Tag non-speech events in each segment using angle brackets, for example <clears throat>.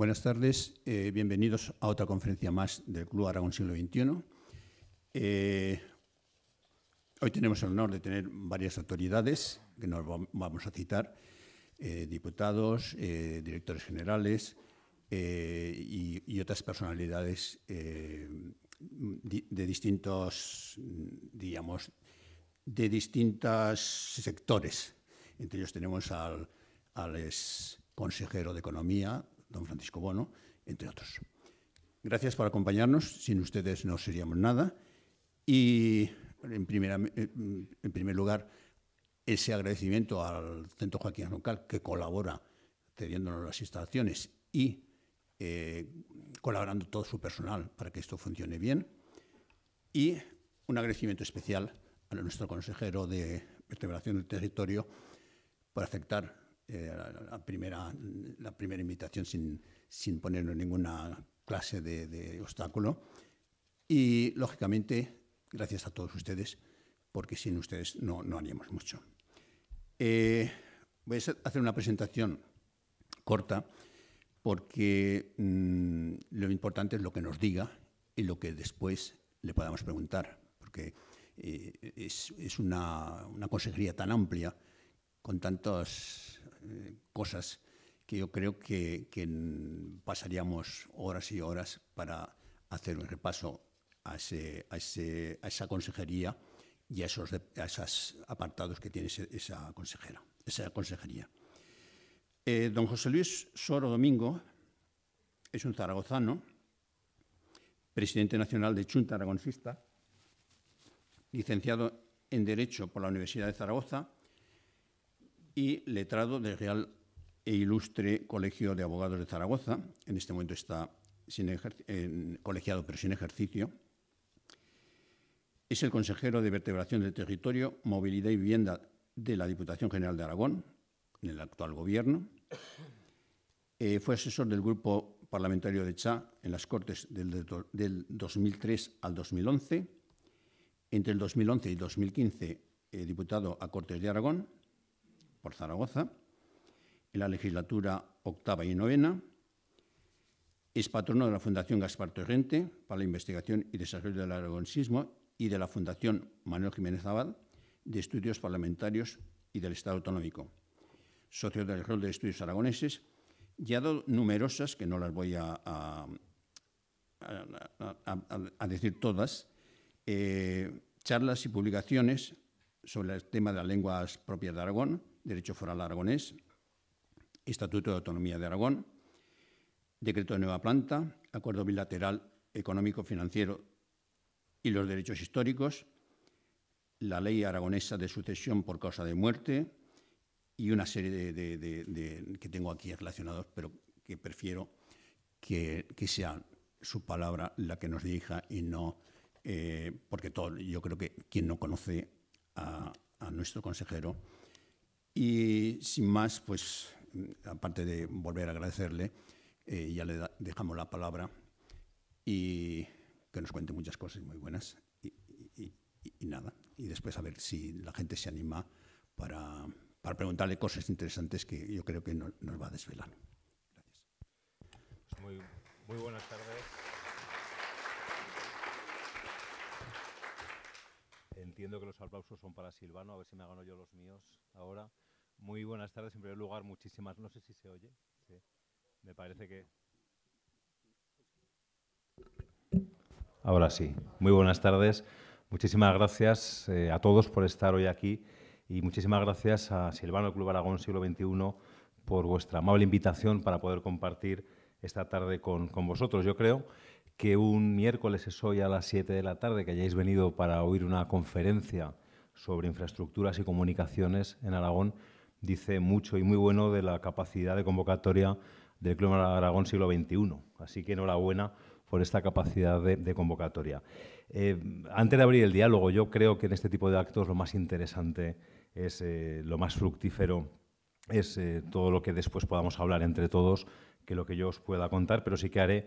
Buenas tardes, eh, bienvenidos a otra conferencia más del Club Aragón Siglo XXI. Eh, hoy tenemos el honor de tener varias autoridades que nos vamos a citar, eh, diputados, directores generales y, otras personalidades de distintos, digamos, de distintos sectores. Entre ellos tenemos al, al ex consejero de Economía, don Francisco Bono, entre otros. Gracias por acompañarnos. Sin ustedes no seríamos nada. Y eh, en, primer lugar, ese agradecimiento al Centro Joaquín Local, que colabora cediéndonos las instalaciones y eh, colaborando todo su personal para que esto funcione bien. Y un agradecimiento especial a nuestro consejero de vertebración del territorio por aceptar eh, la, primera, la primera invitación sin, sin ponernos ninguna clase de, obstáculo. Y, lógicamente, gracias a todos ustedes, porque sin ustedes no, no haríamos mucho. Eh, voy a hacer una presentación corta, porque mm, lo importante es lo que nos diga y lo que después le podamos preguntar, porque eh, es, es una, una, consejería tan amplia con tantas eh, cosas que yo creo que, pasaríamos horas y horas para hacer un repaso a, esa consejería y a esos, apartados que tiene esa consejera, esa consejería. Eh, don José Luis Soro Domingo es un zaragozano, presidente nacional de Chunta Aragoncista, licenciado en Derecho por la Universidad de Zaragoza, y letrado del Real e Ilustre Colegio de Abogados de Zaragoza. En este momento está sin colegiado pero sin ejercicio. Es el consejero de Vertebración del Territorio, Movilidad y Vivienda de la Diputación General de Aragón, en el actual gobierno. Eh, fue asesor del Grupo Parlamentario de Cha en las Cortes del, 2003 al 2011. Entre el 2011 y 2015, eh, diputado a Cortes de Aragón por Zaragoza, en la legislatura octava y novena. Es patrono de la Fundación Gaspar Torrente para la Investigación y Desarrollo del Aragonesismo y de la Fundación Manuel Jiménez Abad de Estudios Parlamentarios y del Estado Autonómico. Socio del rol de Estudios Aragoneses y ha dado numerosas, que no las voy a, a, decir todas, eh, charlas y publicaciones sobre el tema de las lenguas propias de Aragón, Derecho Foral Aragonés, Estatuto de Autonomía de Aragón, Decreto de Nueva Planta, Acuerdo Bilateral Económico-Financiero y los Derechos Históricos, la Ley Aragonesa de Sucesión por Causa de Muerte y una serie de, que tengo aquí relacionados, pero que prefiero que, sea su palabra la que nos dirija y no, eh, porque todo, yo creo que quien no conoce a nuestro consejero, y sin más, pues aparte de volver a agradecerle, eh, ya le dejamos la palabra y que nos cuente muchas cosas muy buenas y, nada. Y después a ver si la gente se anima para, preguntarle cosas interesantes que yo creo que nos va a desvelar. Gracias. muy buenas tardes. Entiendo que los aplausos son para Silvano, a ver si me gano yo los míos ahora. Muy buenas tardes, en primer lugar, muchísimas. No sé si se oye. Me parece que. Ahora sí. Muy buenas tardes. Muchísimas gracias eh, a todos por estar hoy aquí y muchísimas gracias a Silvano Club Aragón Siglo XXI por vuestra amable invitación para poder compartir esta tarde con vosotros. Yo creo que un miércoles es hoy a las 7 de la tarde, que hayáis venido para oír una conferencia sobre infraestructuras y comunicaciones en Aragón, dice mucho y muy bueno de la capacidad de convocatoria del Club Aragón siglo XXI. Así que enhorabuena por esta capacidad de, convocatoria. Eh, antes de abrir el diálogo, yo creo que en este tipo de actos lo más interesante es eh, lo más fructífero, es eh, todo lo que después podamos hablar entre todos, que lo que yo os pueda contar, pero sí que haré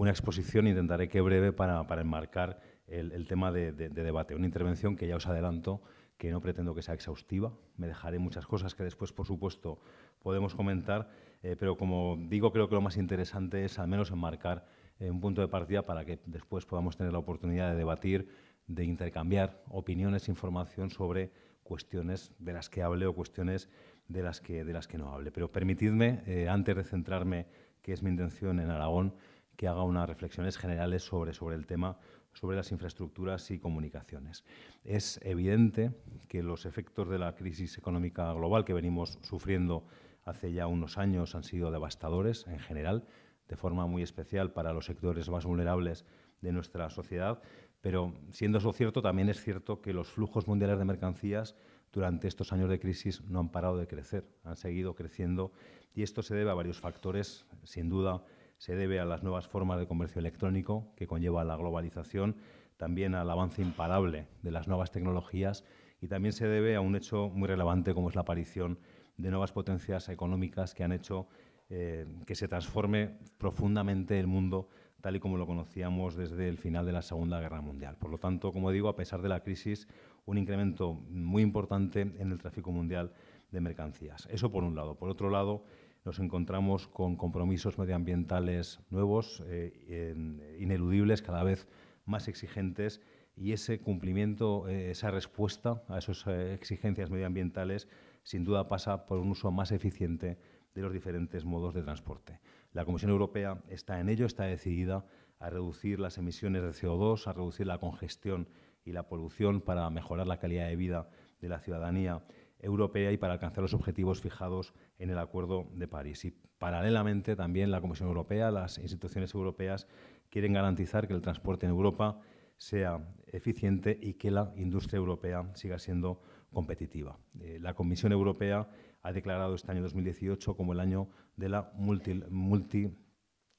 una exposición, intentaré que breve, para, enmarcar el, tema de, debate. Una intervención que ya os adelanto que no pretendo que sea exhaustiva. Me dejaré muchas cosas que después, por supuesto, podemos comentar, eh, pero como digo, creo que lo más interesante es al menos enmarcar eh, un punto de partida para que después podamos tener la oportunidad de debatir, de intercambiar opiniones, información sobre cuestiones de las que hable o cuestiones de las que, de las que no hable. Pero permitidme, eh, antes de centrarme, que es mi intención en Aragón, que haga unas reflexiones generales sobre, sobre el tema, sobre las infraestructuras y comunicaciones. Es evidente que los efectos de la crisis económica global que venimos sufriendo hace ya unos años han sido devastadores en general, de forma muy especial para los sectores más vulnerables de nuestra sociedad, pero siendo eso cierto, también es cierto que los flujos mundiales de mercancías durante estos años de crisis no han parado de crecer, han seguido creciendo y esto se debe a varios factores, sin duda, se debe a las nuevas formas de comercio electrónico que conlleva la globalización, también al avance imparable de las nuevas tecnologías y también se debe a un hecho muy relevante como es la aparición de nuevas potencias económicas que han hecho eh, que se transforme profundamente el mundo tal y como lo conocíamos desde el final de la Segunda Guerra Mundial. Por lo tanto, como digo, a pesar de la crisis, un incremento muy importante en el tráfico mundial de mercancías. Eso por un lado. Por otro lado, nos encontramos con compromisos medioambientales nuevos, eh, ineludibles, cada vez más exigentes, y ese cumplimiento, eh, esa respuesta a esas eh, exigencias medioambientales, sin duda pasa por un uso más eficiente de los diferentes modos de transporte. La Comisión Europea está en ello, está decidida a reducir las emisiones de CO2, a reducir la congestión y la polución para mejorar la calidad de vida de la ciudadanía Europea y para alcanzar los objetivos fijados en el Acuerdo de París. Y paralelamente también la Comisión Europea, las instituciones europeas quieren garantizar que el transporte en Europa sea eficiente y que la industria europea siga siendo competitiva. Eh, la Comisión Europea ha declarado este año 2018 como el año de la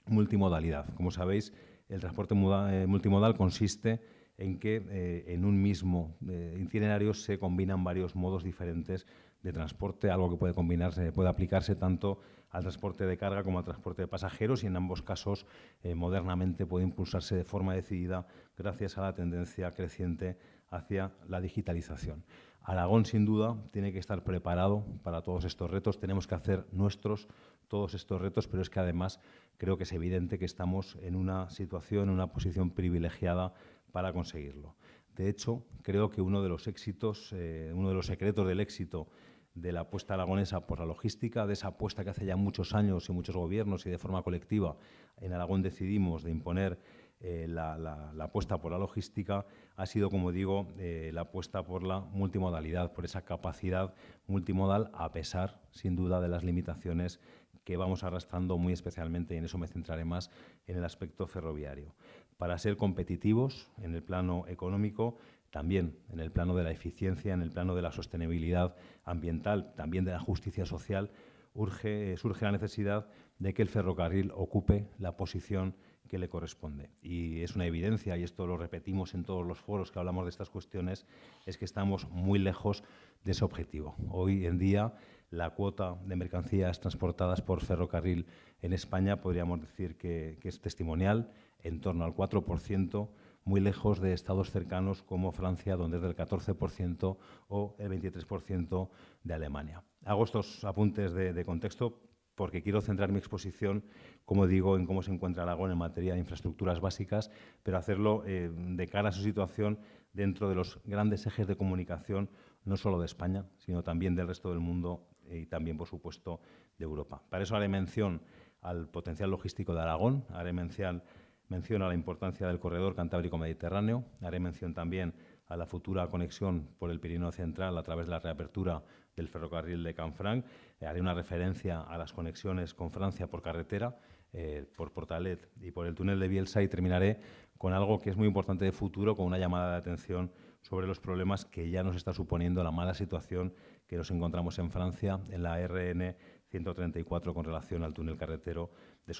multimodalidad. Como sabéis, el transporte eh, multimodal consiste en que eh, en un mismo eh, itinerario se combinan varios modos diferentes de transporte, algo que puede combinarse, puede aplicarse tanto al transporte de carga como al transporte de pasajeros y en ambos casos eh, modernamente puede impulsarse de forma decidida gracias a la tendencia creciente hacia la digitalización. Aragón, sin duda, tiene que estar preparado para todos estos retos. Tenemos que hacer nuestros todos estos retos, pero es que además creo que es evidente que estamos en una situación, en una posición privilegiada para conseguirlo. De hecho, creo que uno de los éxitos, eh, uno de los secretos del éxito de la apuesta aragonesa por la logística, de esa apuesta que hace ya muchos años y muchos gobiernos y de forma colectiva en Aragón decidimos de imponer eh, la, apuesta por la logística ha sido, como digo, eh, la apuesta por la multimodalidad, por esa capacidad multimodal, a pesar, sin duda, de las limitaciones que vamos arrastrando muy especialmente, y en eso me centraré más, en el aspecto ferroviario para ser competitivos en el plano económico, también en el plano de la eficiencia, en el plano de la sostenibilidad ambiental, también de la justicia social, surge la necesidad de que el ferrocarril ocupe la posición que le corresponde. Y es una evidencia, y esto lo repetimos en todos los foros que hablamos de estas cuestiones, es que estamos muy lejos de ese objetivo. Hoy en día la cuota de mercancías transportadas por ferrocarril en España podríamos decir que es testimonial, en torno al 4%, muy lejos de estados cercanos como Francia, donde es del 14% o el 23% de Alemania. Hago estos apuntes de, contexto porque quiero centrar mi exposición, como digo, en cómo se encuentra Aragón en materia de infraestructuras básicas, pero hacerlo eh, de cara a su situación dentro de los grandes ejes de comunicación, no solo de España, sino también del resto del mundo eh, y también, por supuesto, de Europa. Para eso haré mención al potencial logístico de Aragón, haré mención mención a la importancia del corredor Cantábrico-Mediterráneo. Haré mención también a la futura conexión por el Pirineo Central a través de la reapertura del ferrocarril de Canfranc. Eh, haré una referencia a las conexiones con Francia por carretera, eh, por Portalet y por el túnel de Bielsa y terminaré con algo que es muy importante de futuro, con una llamada de atención sobre los problemas que ya nos está suponiendo la mala situación que nos encontramos en Francia en la RN 134 con relación al túnel carretero de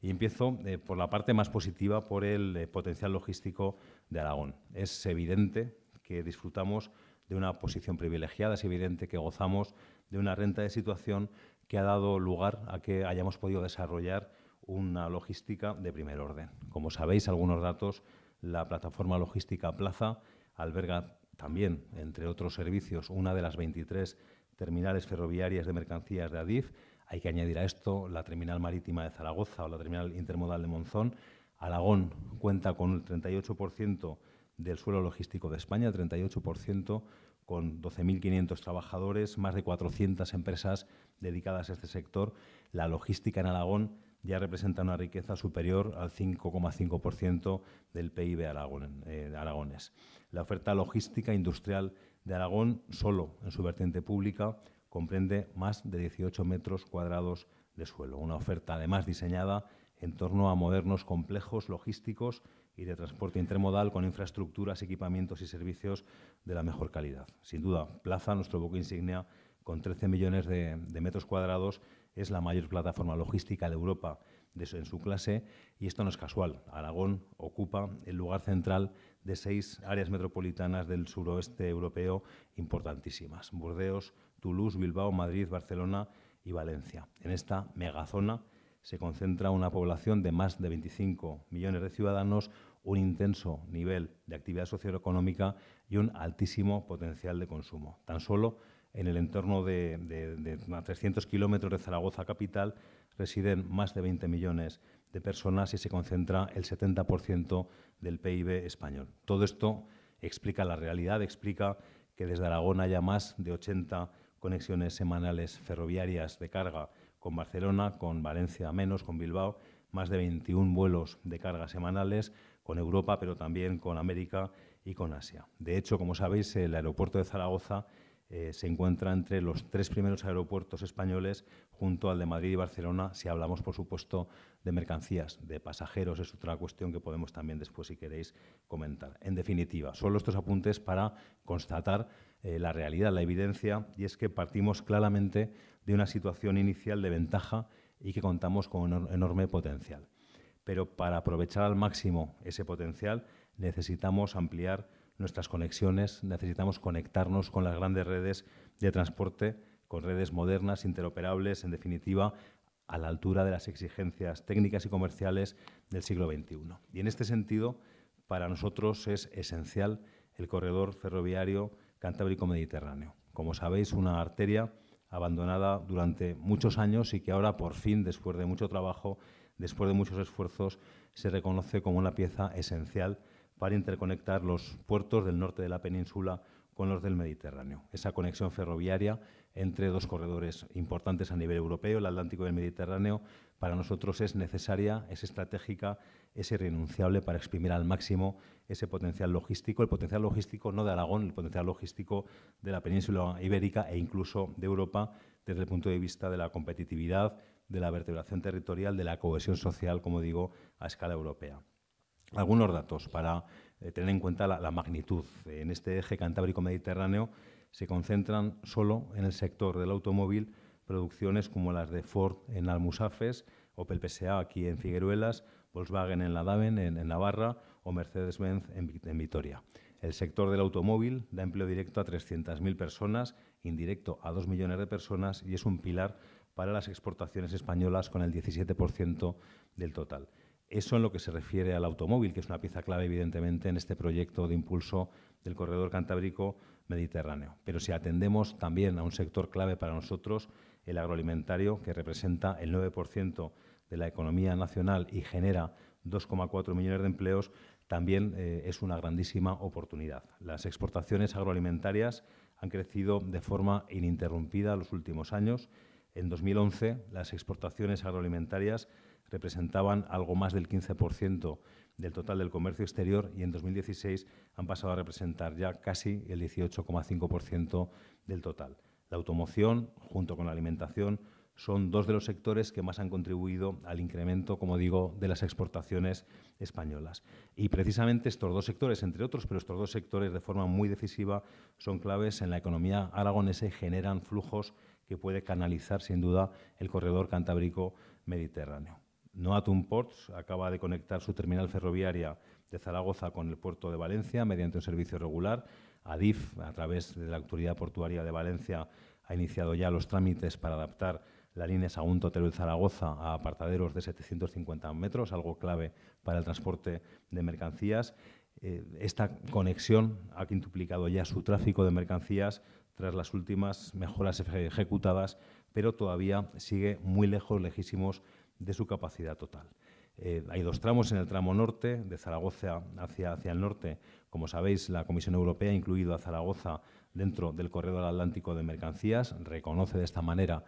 Y empiezo eh, por la parte más positiva, por el eh, potencial logístico de Aragón. Es evidente que disfrutamos de una posición privilegiada, es evidente que gozamos de una renta de situación que ha dado lugar a que hayamos podido desarrollar una logística de primer orden. Como sabéis, algunos datos, la plataforma logística Plaza alberga también, entre otros servicios, una de las 23 terminales ferroviarias de mercancías de Adif, hay que añadir a esto la terminal marítima de Zaragoza o la terminal intermodal de Monzón. Aragón cuenta con el 38% del suelo logístico de España, 38%, con 12.500 trabajadores, más de 400 empresas dedicadas a este sector. La logística en Aragón ya representa una riqueza superior al 5,5% del PIB Aragón, eh, aragones. La oferta logística industrial de Aragón, solo en su vertiente pública, comprende más de 18 metros cuadrados de suelo. Una oferta además diseñada en torno a modernos complejos logísticos y de transporte intermodal con infraestructuras, equipamientos y servicios de la mejor calidad. Sin duda, Plaza, nuestro buque insignia, con 13 millones de, metros cuadrados, es la mayor plataforma logística de Europa en su clase y esto no es casual. Aragón ocupa el lugar central de seis áreas metropolitanas del suroeste europeo importantísimas. Burdeos, Toulouse, Bilbao, Madrid, Barcelona y Valencia. En esta megazona se concentra una población de más de 25 millones de ciudadanos, un intenso nivel de actividad socioeconómica y un altísimo potencial de consumo. Tan solo en el entorno de, 300 kilómetros de Zaragoza capital residen más de 20 millones de personas y se concentra el 70% del PIB español. Todo esto explica la realidad, explica que desde Aragón haya más de 80 conexiones semanales ferroviarias de carga con Barcelona, con Valencia menos, con Bilbao, más de 21 vuelos de carga semanales con Europa, pero también con América y con Asia. De hecho, como sabéis, el aeropuerto de Zaragoza eh, se encuentra entre los tres primeros aeropuertos españoles junto al de Madrid y Barcelona, si hablamos, por supuesto, de mercancías, de pasajeros, es otra cuestión que podemos también después, si queréis, comentar. En definitiva, son estos apuntes para constatar eh, la realidad, la evidencia, y es que partimos claramente de una situación inicial de ventaja y que contamos con un enorme potencial. Pero para aprovechar al máximo ese potencial necesitamos ampliar nuestras conexiones, necesitamos conectarnos con las grandes redes de transporte, con redes modernas, interoperables, en definitiva, a la altura de las exigencias técnicas y comerciales del siglo XXI. Y en este sentido, para nosotros es esencial el corredor ferroviario Cantábrico Mediterráneo. Como sabéis, una arteria abandonada durante muchos años y que ahora por fin, después de mucho trabajo, después de muchos esfuerzos, se reconoce como una pieza esencial para interconectar los puertos del norte de la península con los del Mediterráneo. Esa conexión ferroviaria entre dos corredores importantes a nivel europeo, el Atlántico y el Mediterráneo, para nosotros es necesaria, es estratégica, es irrenunciable para exprimir al máximo ese potencial logístico, el potencial logístico no de Aragón, el potencial logístico de la península ibérica e incluso de Europa desde el punto de vista de la competitividad, de la vertebración territorial, de la cohesión social, como digo, a escala europea. Algunos datos para eh, tener en cuenta la, magnitud. En este eje cantábrico-mediterráneo se concentran solo en el sector del automóvil producciones como las de Ford en Almusafes, Opel PSA aquí en Figueruelas, Volkswagen en la Daven en Navarra, o Mercedes-Benz en, Vitoria. El sector del automóvil da empleo directo a 300.000 personas, indirecto a 2 millones de personas y es un pilar para las exportaciones españolas con el 17% del total. Eso en lo que se refiere al automóvil, que es una pieza clave, evidentemente, en este proyecto de impulso del corredor cantábrico mediterráneo. Pero si atendemos también a un sector clave para nosotros, el agroalimentario, que representa el 9% de la economía nacional y genera 2,4 millones de empleos, también eh, es una grandísima oportunidad. Las exportaciones agroalimentarias han crecido de forma ininterrumpida los últimos años. En 2011, las exportaciones agroalimentarias representaban algo más del 15% del total del comercio exterior y en 2016 han pasado a representar ya casi el 18,5% del total. La automoción, junto con la alimentación, son dos de los sectores que más han contribuido al incremento, como digo, de las exportaciones españolas. Y precisamente estos dos sectores, entre otros, pero estos dos sectores de forma muy decisiva son claves en la economía aragonesa y generan flujos que puede canalizar sin duda el corredor cantábrico-mediterráneo. Noatum Ports acaba de conectar su terminal ferroviaria de Zaragoza con el puerto de Valencia mediante un servicio regular. ADIF, a través de la Autoridad Portuaria de Valencia, ha iniciado ya los trámites para adaptar la línea Sagunto Teruel Zaragoza a apartaderos de 750 metros, algo clave para el transporte de mercancías. Eh, esta conexión ha quintuplicado ya su tráfico de mercancías tras las últimas mejoras ejecutadas, pero todavía sigue muy lejos, lejísimos de su capacidad total. Eh, hay dos tramos en el tramo norte, de Zaragoza hacia, hacia el norte. Como sabéis, la Comisión Europea ha incluido a Zaragoza dentro del corredor atlántico de mercancías, reconoce de esta manera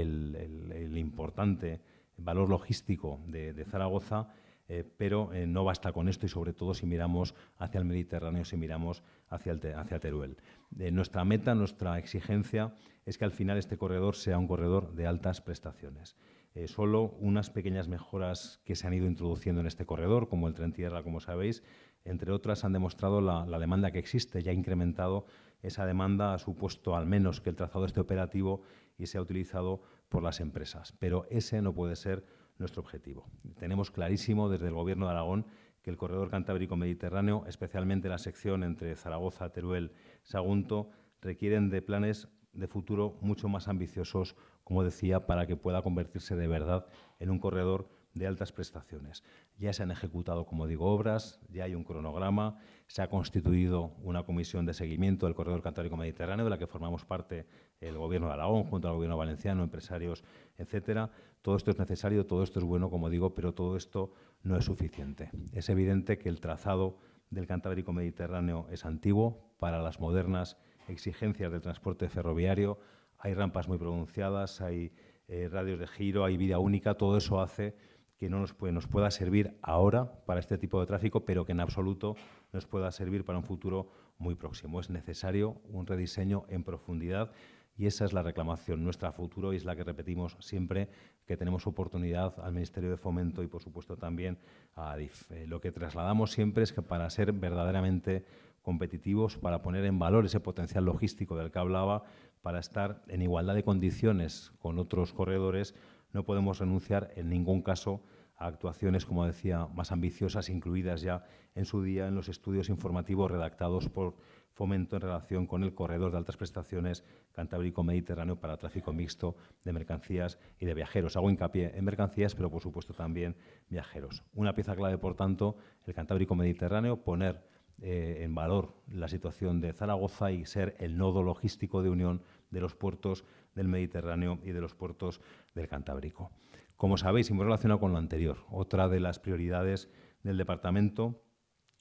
el, importante valor logístico de, Zaragoza, eh, pero eh, no basta con esto y sobre todo si miramos hacia el Mediterráneo, si miramos hacia, hacia Teruel. Eh, nuestra meta, nuestra exigencia es que al final este corredor sea un corredor de altas prestaciones. solo unas pequeñas mejoras que se han ido introduciendo en este corredor, como el tren tierra, como sabéis, entre otras han demostrado la, demanda que existe, y ha incrementado esa demanda, ha supuesto al menos que el trazado este operativo y se ha utilizado por las empresas. Pero ese no puede ser nuestro objetivo. Tenemos clarísimo desde el Gobierno de Aragón que el corredor cantábrico-mediterráneo, especialmente la sección entre Zaragoza, Teruel, Sagunto, requieren de planes de futuro mucho más ambiciosos, como decía, para que pueda convertirse de verdad en un corredor de altas prestaciones. Ya se han ejecutado, como digo, obras, ya hay un cronograma, se ha constituido una comisión de seguimiento del corredor cantábrico mediterráneo, de la que formamos parte el gobierno de Aragón, junto al gobierno valenciano, empresarios, etcétera. Todo esto es necesario, todo esto es bueno, como digo, pero todo esto no es suficiente. Es evidente que el trazado del cantábrico mediterráneo es antiguo para las modernas exigencias del transporte ferroviario. Hay rampas muy pronunciadas, hay eh, radios de giro, hay vida única, todo eso hace que no nos, pueda servir ahora para este tipo de tráfico, pero que en absoluto nos pueda servir para un futuro muy próximo. Es necesario un rediseño en profundidad y esa es la reclamación nuestra futuro y es la que repetimos siempre que tenemos oportunidad al Ministerio de Fomento y, por supuesto, también a eh, lo que trasladamos siempre es que para ser verdaderamente competitivos, para poner en valor ese potencial logístico del que hablaba, para estar en igualdad de condiciones con otros corredores, no podemos renunciar en ningún caso actuaciones, como decía, más ambiciosas, incluidas ya en su día en los estudios informativos redactados por Fomento en relación con el corredor de altas prestaciones Cantábrico-Mediterráneo para tráfico mixto de mercancías y de viajeros. Hago hincapié en mercancías, pero por supuesto también viajeros. Una pieza clave, por tanto, el Cantábrico-Mediterráneo, poner eh, en valor la situación de Zaragoza y ser el nodo logístico de unión de los puertos del Mediterráneo y de los puertos del Cantábrico. Como sabéis, y muy relacionado con lo anterior, otra de las prioridades del departamento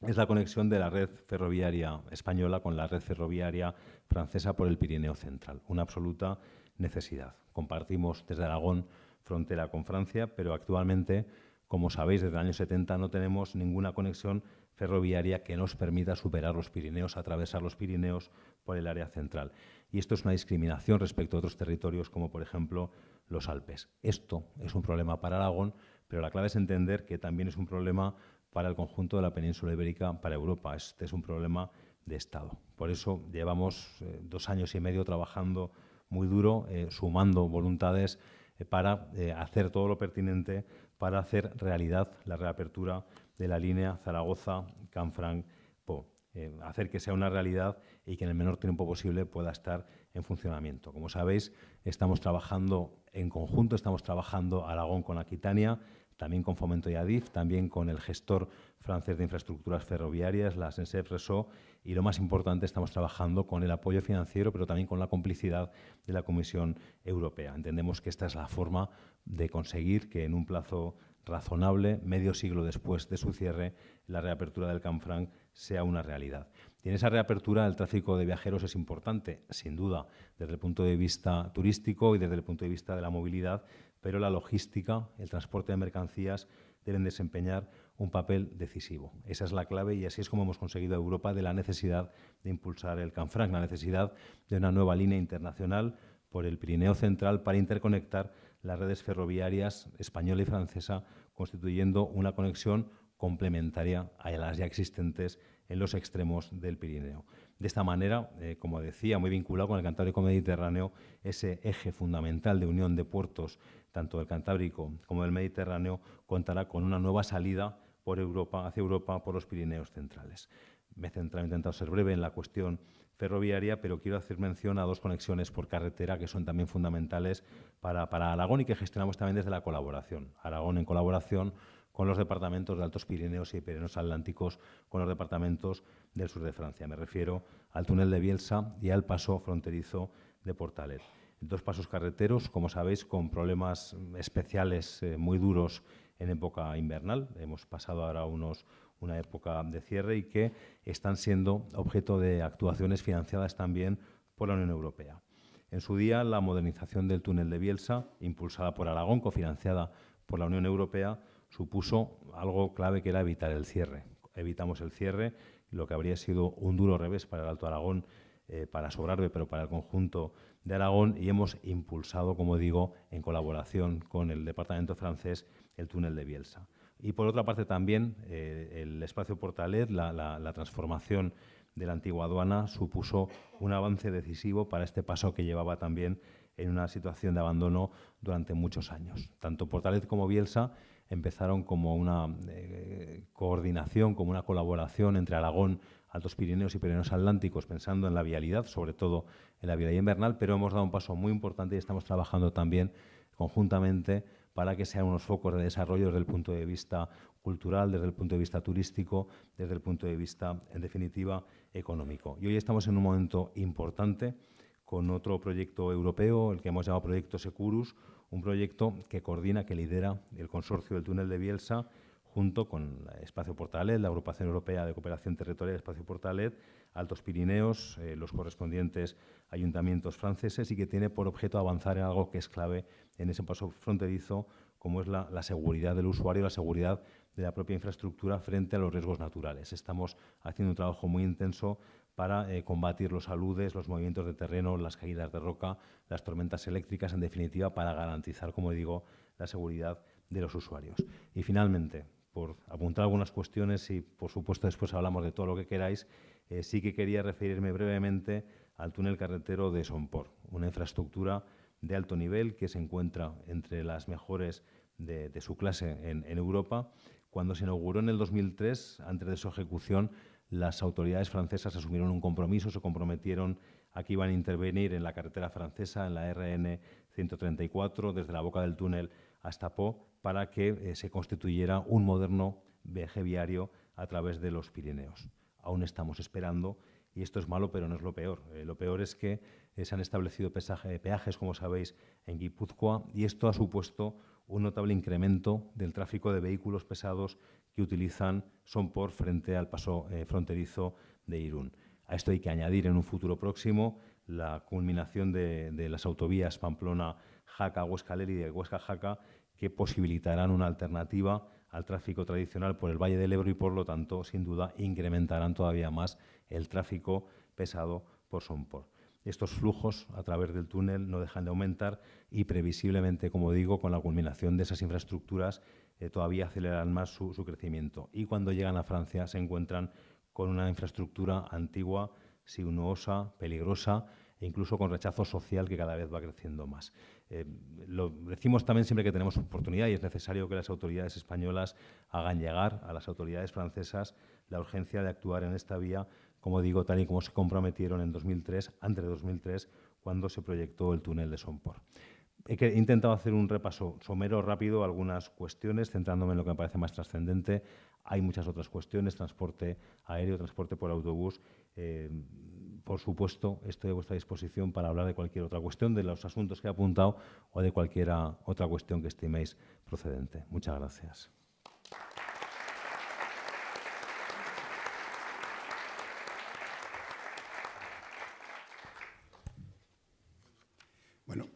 es la conexión de la red ferroviaria española con la red ferroviaria francesa por el Pirineo Central, una absoluta necesidad. Compartimos desde Aragón frontera con Francia, pero actualmente, como sabéis, desde el año 70 no tenemos ninguna conexión ferroviaria que nos permita superar los Pirineos, atravesar los Pirineos por el área central. Y esto es una discriminación respecto a otros territorios como, por ejemplo, los Alpes. Esto es un problema para Aragón, pero la clave es entender que también es un problema para el conjunto de la península ibérica, para Europa. Este es un problema de Estado. Por eso llevamos eh, dos años y medio trabajando muy duro, eh, sumando voluntades eh, para hacer todo lo pertinente para hacer realidad la reapertura de la línea Zaragoza-Canfranc-Po. Eh, hacer que sea una realidad y que en el menor tiempo posible pueda estar en funcionamiento. Como sabéis, estamos trabajando en conjunto, estamos trabajando Aragón con Aquitania, también con Fomento y Adif, también con el gestor francés de infraestructuras ferroviarias, la SNCF y lo más importante, estamos trabajando con el apoyo financiero, pero también con la complicidad de la Comisión Europea. Entendemos que esta es la forma de conseguir que en un plazo razonable, medio siglo después de su cierre, la reapertura del Canfranc sea una realidad. Y en esa reapertura el tráfico de viajeros es importante, sin duda, desde el punto de vista turístico y desde el punto de vista de la movilidad, pero la logística, el transporte de mercancías deben desempeñar un papel decisivo. Esa es la clave y así es como hemos conseguido Europa de la necesidad de impulsar el Canfranc, la necesidad de una nueva línea internacional por el Pirineo Central para interconectar las redes ferroviarias española y francesa, constituyendo una conexión complementaria a las ya existentes en los extremos del Pirineo. De esta manera, eh, como decía, muy vinculado con el Cantábrico Mediterráneo, ese eje fundamental de unión de puertos, tanto del Cantábrico como del Mediterráneo, contará con una nueva salida por Europa, hacia Europa por los Pirineos centrales. Me he intentado ser breve en la cuestión ferroviaria, pero quiero hacer mención a dos conexiones por carretera que son también fundamentales para, para Aragón y que gestionamos también desde la colaboración. Aragón en colaboración con los departamentos de Altos Pirineos y Pirineos Atlánticos, con los departamentos del sur de Francia. Me refiero al túnel de Bielsa y al paso fronterizo de Portalet. Dos pasos carreteros, como sabéis, con problemas especiales eh, muy duros en época invernal. Hemos pasado ahora unos, una época de cierre y que están siendo objeto de actuaciones financiadas también por la Unión Europea. En su día, la modernización del túnel de Bielsa, impulsada por Aragón, cofinanciada por la Unión Europea, supuso algo clave que era evitar el cierre. Evitamos el cierre lo que habría sido un duro revés para el Alto Aragón, eh, para Sobrarbe, pero para el conjunto de Aragón y hemos impulsado, como digo, en colaboración con el departamento francés, el túnel de Bielsa. Y por otra parte también eh, el espacio Portalet, la, la transformación de la antigua aduana, supuso un avance decisivo para este paso que llevaba también en una situación de abandono durante muchos años. Tanto Portalet como Bielsa empezaron como una eh, coordinación, como una colaboración entre Aragón, Altos Pirineos y Pirineos Atlánticos, pensando en la vialidad, sobre todo en la vialidad invernal, pero hemos dado un paso muy importante y estamos trabajando también conjuntamente para que sean unos focos de desarrollo desde el punto de vista cultural, desde el punto de vista turístico, desde el punto de vista, en definitiva, económico. Y hoy estamos en un momento importante con otro proyecto europeo, el que hemos llamado Proyecto Securus, un proyecto que coordina, que lidera el consorcio del túnel de Bielsa junto con Espacio Portalet, la Agrupación Europea de Cooperación Territorial Espacio Portalet, Altos Pirineos, eh, los correspondientes ayuntamientos franceses y que tiene por objeto avanzar en algo que es clave en ese paso fronterizo, como es la, la seguridad del usuario, la seguridad de la propia infraestructura frente a los riesgos naturales. Estamos haciendo un trabajo muy intenso para eh, combatir los aludes, los movimientos de terreno, las caídas de roca, las tormentas eléctricas, en definitiva, para garantizar, como digo, la seguridad de los usuarios. Y finalmente, por apuntar algunas cuestiones y, por supuesto, después hablamos de todo lo que queráis, eh, sí que quería referirme brevemente al túnel carretero de Sompor, una infraestructura de alto nivel que se encuentra entre las mejores de, su clase en, en Europa. Cuando se inauguró en el 2003, antes de su ejecución, las autoridades francesas asumieron un compromiso, se comprometieron a que iban a intervenir en la carretera francesa, en la RN 134, desde la boca del túnel hasta Po, para que eh, se constituyera un moderno viaje viario a través de los Pirineos. Aún estamos esperando y esto es malo, pero no es lo peor. Eh, lo peor es que eh, se han establecido peajes, como sabéis, en Guipúzcoa y esto ha supuesto un notable incremento del tráfico de vehículos pesados que utilizan Sonpor frente al paso eh, fronterizo de Irún. A esto hay que añadir en un futuro próximo la culminación de, las autovías pamplona jaca huesca y de Huesca-Jaca, que posibilitarán una alternativa al tráfico tradicional por el Valle del Ebro y, por lo tanto, sin duda, incrementarán todavía más el tráfico pesado por Sonpor. Estos flujos a través del túnel no dejan de aumentar y previsiblemente, como digo, con la culminación de esas infraestructuras eh, todavía aceleran más su, crecimiento. Y cuando llegan a Francia se encuentran con una infraestructura antigua, sinuosa, peligrosa e incluso con rechazo social que cada vez va creciendo más. Eh, lo decimos también siempre que tenemos oportunidad y es necesario que las autoridades españolas hagan llegar a las autoridades francesas la urgencia de actuar en esta vía, como digo, tal y como se comprometieron en 2003, antes de 2003, cuando se proyectó el túnel de Somport. He intentado hacer un repaso somero, rápido, algunas cuestiones, centrándome en lo que me parece más trascendente. Hay muchas otras cuestiones, transporte aéreo, transporte por autobús. Em, por supuesto, estoy a vuestra disposición para hablar de cualquier otra cuestión, de los asuntos que he apuntado o de cualquier otra cuestión que estiméis procedente. Muchas gracias.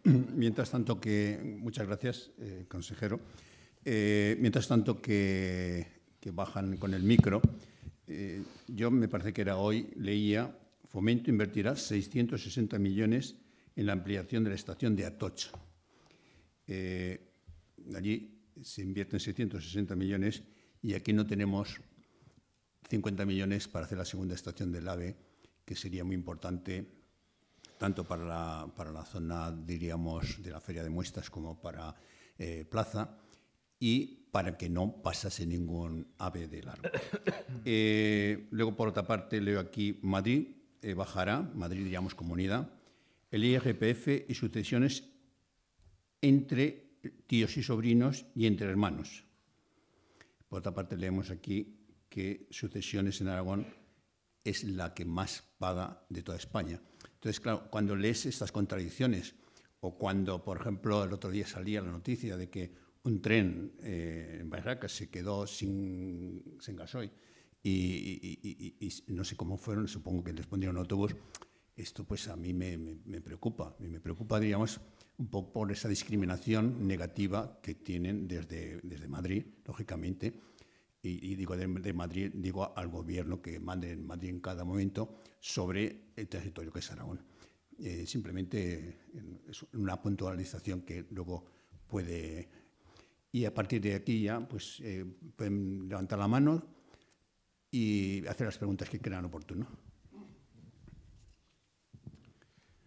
<clears throat> mientras tanto que, muchas gracias, eh, consejero, eh, mientras tanto que, bajan con el micro, eh, yo me parece que era hoy, leía, Fomento invertirá 660 millones en la ampliación de la estación de Atocha. allí se invierten 660 millones y aquí no tenemos 50 millones para hacer la segunda estación del AVE, que sería muy importante tanto para la, zona, diríamos, de la Feria de Muestras como para eh, Plaza, y para que no pasase ningún ave de largo. <coughs> Eh, luego, por otra parte, leo aquí Madrid eh, bajará, Madrid, diríamos comunidad, el IRPF y sucesiones entre tíos y sobrinos y entre hermanos. Por otra parte, leemos aquí que sucesiones en Aragón es la que más paga de toda España. Entonces, claro, cuando lees estas contradicciones o cuando, por ejemplo, el otro día salía la noticia de que un tren eh, en Barracas se quedó sin, gasoil y, no sé cómo fueron, supongo que les pondrían autobús, esto pues a mí me, preocupa. Me preocupa, diríamos, un poco por esa discriminación negativa que tienen desde Madrid, lógicamente, y, digo de, Madrid, digo al gobierno que mande en Madrid en cada momento sobre el territorio que es Aragón. Eh, simplemente es una puntualización que luego puede... Y a partir de aquí ya pues, eh, pueden levantar la mano y hacer las preguntas que crean oportuno.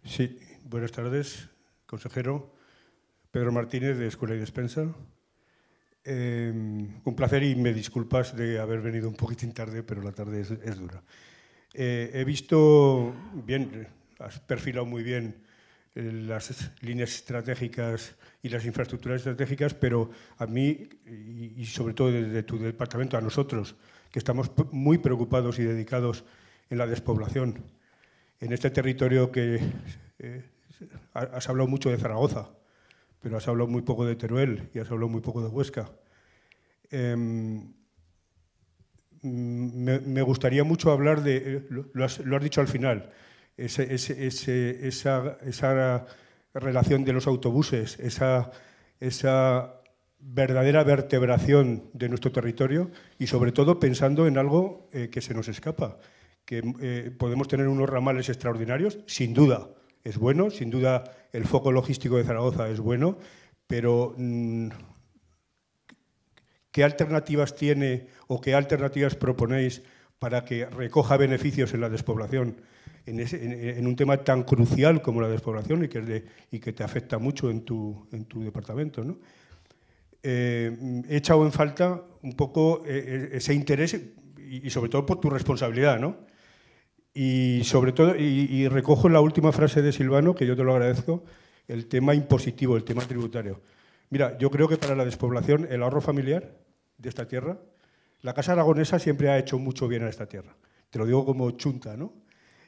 Sí, buenas tardes, consejero. Pedro Martínez, de Escuela y Despensa. Em, un placer y me disculpas de haber venido un poquitín tarde, pero la tarde es, dura. Eh, he visto bien, has perfilado muy bien eh, las líneas estratégicas y las infraestructuras estratégicas, pero a mí y sobre todo desde tu departamento, a nosotros, que estamos muy preocupados y dedicados en la despoblación, en este territorio que eh, has hablado mucho de Zaragoza, pero has hablado muy poco de Teruel y has hablado muy poco de Huesca. Em, me, gustaría mucho hablar de, eh, lo has, dicho al final, esa, relación de los autobuses, esa, verdadera vertebración de nuestro territorio y sobre todo pensando en algo eh, que se nos escapa, que eh, podemos tener unos ramales extraordinarios, sin duda, es bueno, sin duda el foco logístico de Zaragoza es bueno, pero mm, ¿qué alternativas tiene o qué alternativas proponéis para que recoja beneficios en la despoblación, en, un tema tan crucial como la despoblación y que, te afecta mucho en tu, departamento? Eh, he echado en falta un poco eh, eh, ese interés y, sobre todo por tu responsabilidad, ¿no? Y sobre todo, y, recojo la última frase de Silvano, que yo te lo agradezco, el tema impositivo, el tema tributario. Mira, yo creo que para la despoblación, el ahorro familiar de esta tierra, la Casa Aragonesa siempre ha hecho mucho bien a esta tierra. Te lo digo como chunta, ¿no?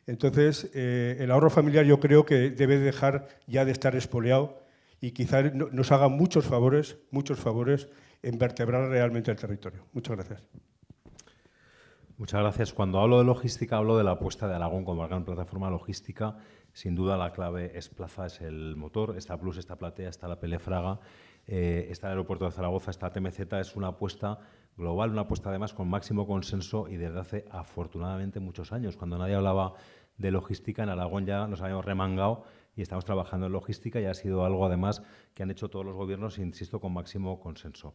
Entonces, eh, el ahorro familiar yo creo que debe dejar ya de estar espoleado y quizás nos haga muchos favores, muchos favores en vertebrar realmente el territorio. Muchas gracias. Muchas gracias. Cuando hablo de logística, hablo de la apuesta de Aragón como gran plataforma logística. Sin duda la clave es Plaza, es el motor. Está Plus, está Platea, está la Pelefraga, eh, está el aeropuerto de Zaragoza, está TMZ. Es una apuesta global, una apuesta además con máximo consenso y desde hace afortunadamente muchos años. Cuando nadie hablaba de logística, en Aragón ya nos habíamos remangado y estamos trabajando en logística y ha sido algo además que han hecho todos los gobiernos, insisto, con máximo consenso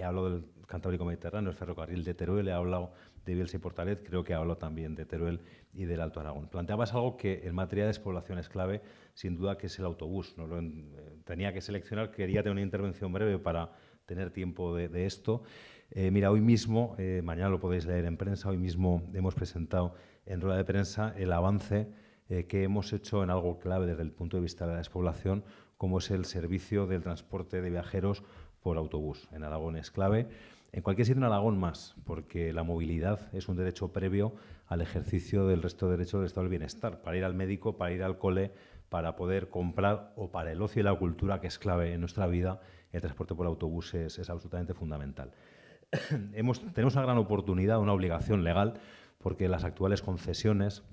he hablado del Cantábrico Mediterráneo, el ferrocarril de Teruel, he hablado de Bielsa y Portalet, creo que hablo también de Teruel y del Alto Aragón. Planteabas algo que en materia de despoblación es clave, sin duda, que es el autobús. Eh, tenía que seleccionar, quería tener una intervención breve para tener tiempo de, esto. Eh, mira, hoy mismo, eh, mañana lo podéis leer en prensa, hoy mismo hemos presentado en rueda de prensa el avance que hemos hecho en algo clave desde el punto de vista de la despoblación, como es el servicio del transporte de viajeros por autobús. En Aragón es clave. En cualquier sitio en Aragón más, porque la movilidad es un derecho previo al ejercicio del resto de derechos del Estado del Bienestar, para ir al médico, para ir al cole, para poder comprar o para el ocio y la cultura, que es clave en nuestra vida, el transporte por autobús es, absolutamente fundamental. <coughs> tenemos una gran oportunidad, una obligación legal, porque las actuales concesiones,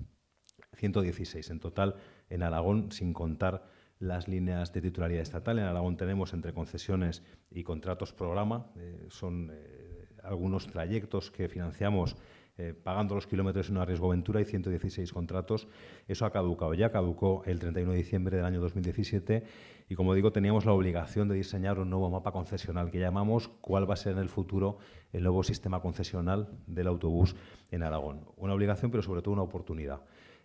116 en total, en Aragón, sin contar las líneas de titularidad estatal. En Aragón tenemos entre concesiones y contratos programa, eh, son eh, algunos trayectos que financiamos eh, pagando los kilómetros en una riesgo ventura y 116 contratos. Eso ha caducado ya, caducó el 31 de diciembre del año 2017 y como digo teníamos la obligación de diseñar un nuevo mapa concesional que llamamos cuál va a ser en el futuro el nuevo sistema concesional del autobús en Aragón. Una obligación pero sobre todo una oportunidad.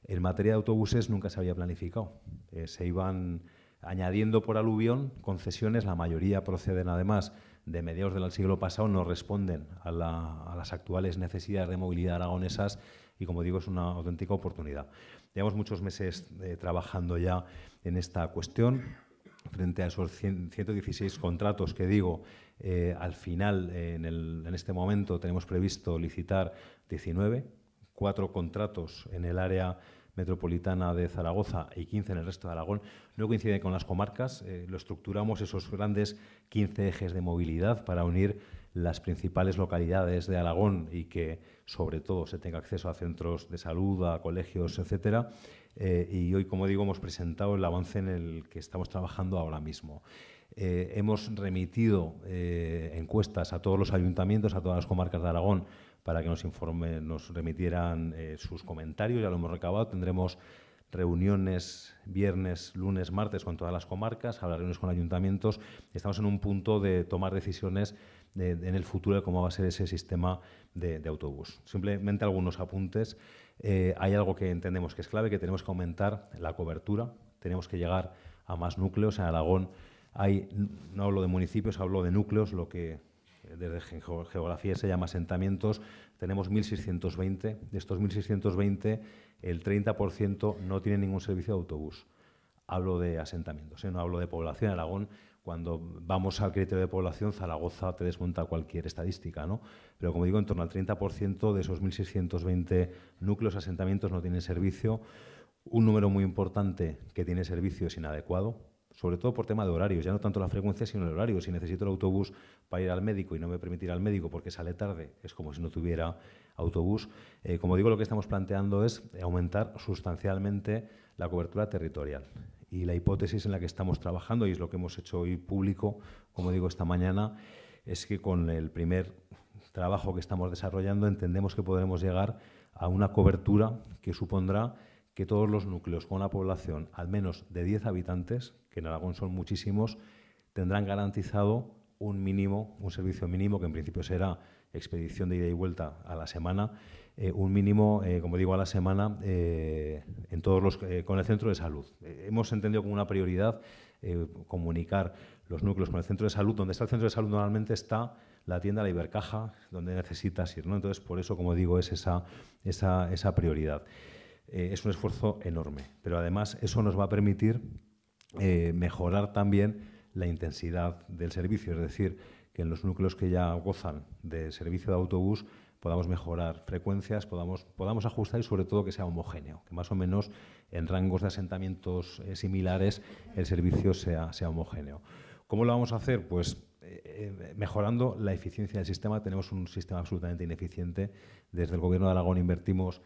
En materia de autobuses nunca se había planificado. Eh, se iban añadiendo por aluvión concesiones, la mayoría proceden además de mediados del siglo pasado, no responden a, las actuales necesidades de movilidad aragonesas y como digo es una auténtica oportunidad. Llevamos muchos meses eh, trabajando ya en esta cuestión. Frente a esos 116 contratos que digo, eh, al final, en, en este momento, tenemos previsto licitar 19 cuatro contratos en el área metropolitana de Zaragoza y 15 en el resto de Aragón, no coincide con las comarcas. Eh, lo estructuramos esos grandes 15 ejes de movilidad para unir las principales localidades de Aragón y que sobre todo se tenga acceso a centros de salud, a colegios, etcétera. Eh, y hoy, como digo, hemos presentado el avance en el que estamos trabajando ahora mismo. Eh, hemos remitido encuestas a todos los ayuntamientos, a todas las comarcas de Aragón, para que nos nos remitieran eh, sus comentarios, ya lo hemos recabado, tendremos reuniones viernes, lunes, martes con todas las comarcas, habrá reuniones con ayuntamientos. Estamos en un punto de tomar decisiones eh, en el futuro de cómo va a ser ese sistema de, autobús. Simplemente algunos apuntes. Eh, hay algo que entendemos que es clave, que tenemos que aumentar la cobertura, tenemos que llegar a más núcleos. En Aragón no hablo de municipios, hablo de núcleos, lo que desde geografía se llama asentamientos, tenemos 1.620. De estos 1.620, el 30% no tiene ningún servicio de autobús. Hablo de asentamientos, ¿eh? no hablo de población. Aragón, cuando vamos al criterio de población, Zaragoza te desmonta cualquier estadística, ¿no? Pero como digo, en torno al 30% de esos 1.620 núcleos asentamientos no tienen servicio. Un número muy importante que tiene servicio es inadecuado, sobre todo por tema de horarios, ya no tanto la frecuencia sino el horario. Si necesito el autobús para ir al médico y no me permite ir al médico porque sale tarde, es como si no tuviera autobús. Eh, como digo, lo que estamos planteando es aumentar sustancialmente la cobertura territorial. Y la hipótesis en la que estamos trabajando, y es lo que hemos hecho hoy público, como digo, esta mañana, es que con el primer trabajo que estamos desarrollando entendemos que podremos llegar a una cobertura que supondrá que todos los núcleos con una población al menos de 10 habitantes que en Aragón son muchísimos, tendrán garantizado un mínimo, un servicio mínimo, que en principio será expedición de ida y vuelta a la semana, eh, un mínimo, eh, como digo, a la semana eh, en todos los, con el centro de salud. hemos entendido como una prioridad comunicar los núcleos con el centro de salud. Donde está el centro de salud normalmente está la tienda, la Ibercaja, donde necesitas ir. ¿no? Entonces, por eso, como digo, es esa, esa, esa prioridad. es un esfuerzo enorme, pero además eso nos va a permitir eh, mejorar también la intensidad del servicio, es decir, que en los núcleos que ya gozan de servicio de autobús podamos mejorar frecuencias, podamos, ajustar y sobre todo que sea homogéneo, que más o menos en rangos de asentamientos eh, similares el servicio sea, sea homogéneo. ¿Cómo lo vamos a hacer? Pues eh, mejorando la eficiencia del sistema. Tenemos un sistema absolutamente ineficiente. Desde el Gobierno de Aragón invertimos,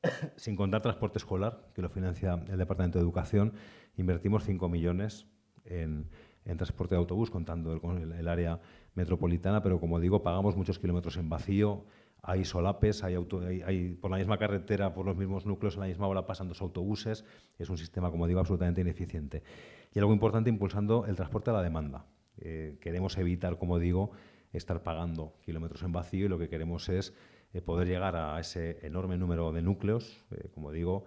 <coughs> sin contar transporte escolar, que lo financia el Departamento de Educación, Invertimos 5 millones en, transporte de autobús, contando con el, área metropolitana, pero como digo, pagamos muchos kilómetros en vacío, hay solapes, hay, hay, por la misma carretera, por los mismos núcleos, en la misma hora pasan dos autobuses, es un sistema, como digo, absolutamente ineficiente. Y algo importante, impulsando el transporte a la demanda. Eh, queremos evitar, como digo, estar pagando kilómetros en vacío y lo que queremos es eh, poder llegar a ese enorme número de núcleos, eh, como digo,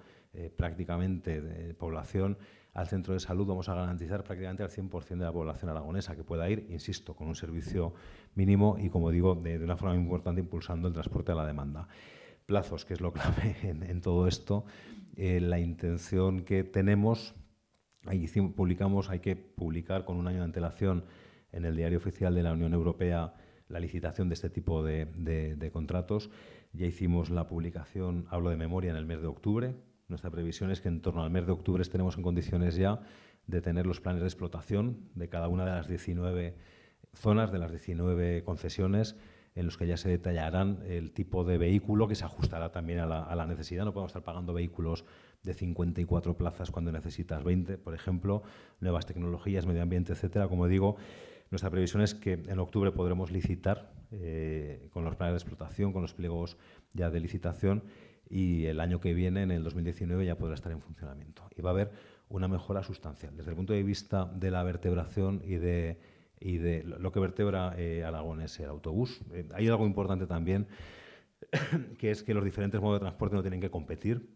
prácticamente de población al centro de salud vamos a garantizar prácticamente al 100% de la población aragonesa que pueda ir, insisto, con un servicio mínimo y, como digo, de, una forma importante impulsando el transporte a la demanda. Plazos, que es lo clave <laughs> en, todo esto, eh, la intención que tenemos, ahí publicamos, hay que publicar con un año de antelación en el diario oficial de la Unión Europea la licitación de este tipo de contratos. Ya hicimos la publicación, hablo de memoria, en el mes de octubre, nuestra previsión es que en torno al mes de octubre estaremos en condiciones ya de tener los planes de explotación de cada una de las 19 zonas, de las 19 concesiones, en los que ya se detallarán el tipo de vehículo que se ajustará también a la, necesidad. No podemos estar pagando vehículos de 54 plazas cuando necesitas 20, por ejemplo, nuevas tecnologías, medio ambiente, etcétera. Como digo, nuestra previsión es que en octubre podremos licitar eh, con los planes de explotación, con los pliegos ya de licitación y el año que viene, en el 2019, ya podrá estar en funcionamiento. Y va a haber una mejora sustancial. Desde el punto de vista de la vertebración y de, lo que vertebra eh, Aragón es el autobús, eh, hay algo importante también, <coughs> que es que los diferentes modos de transporte no tienen que competir,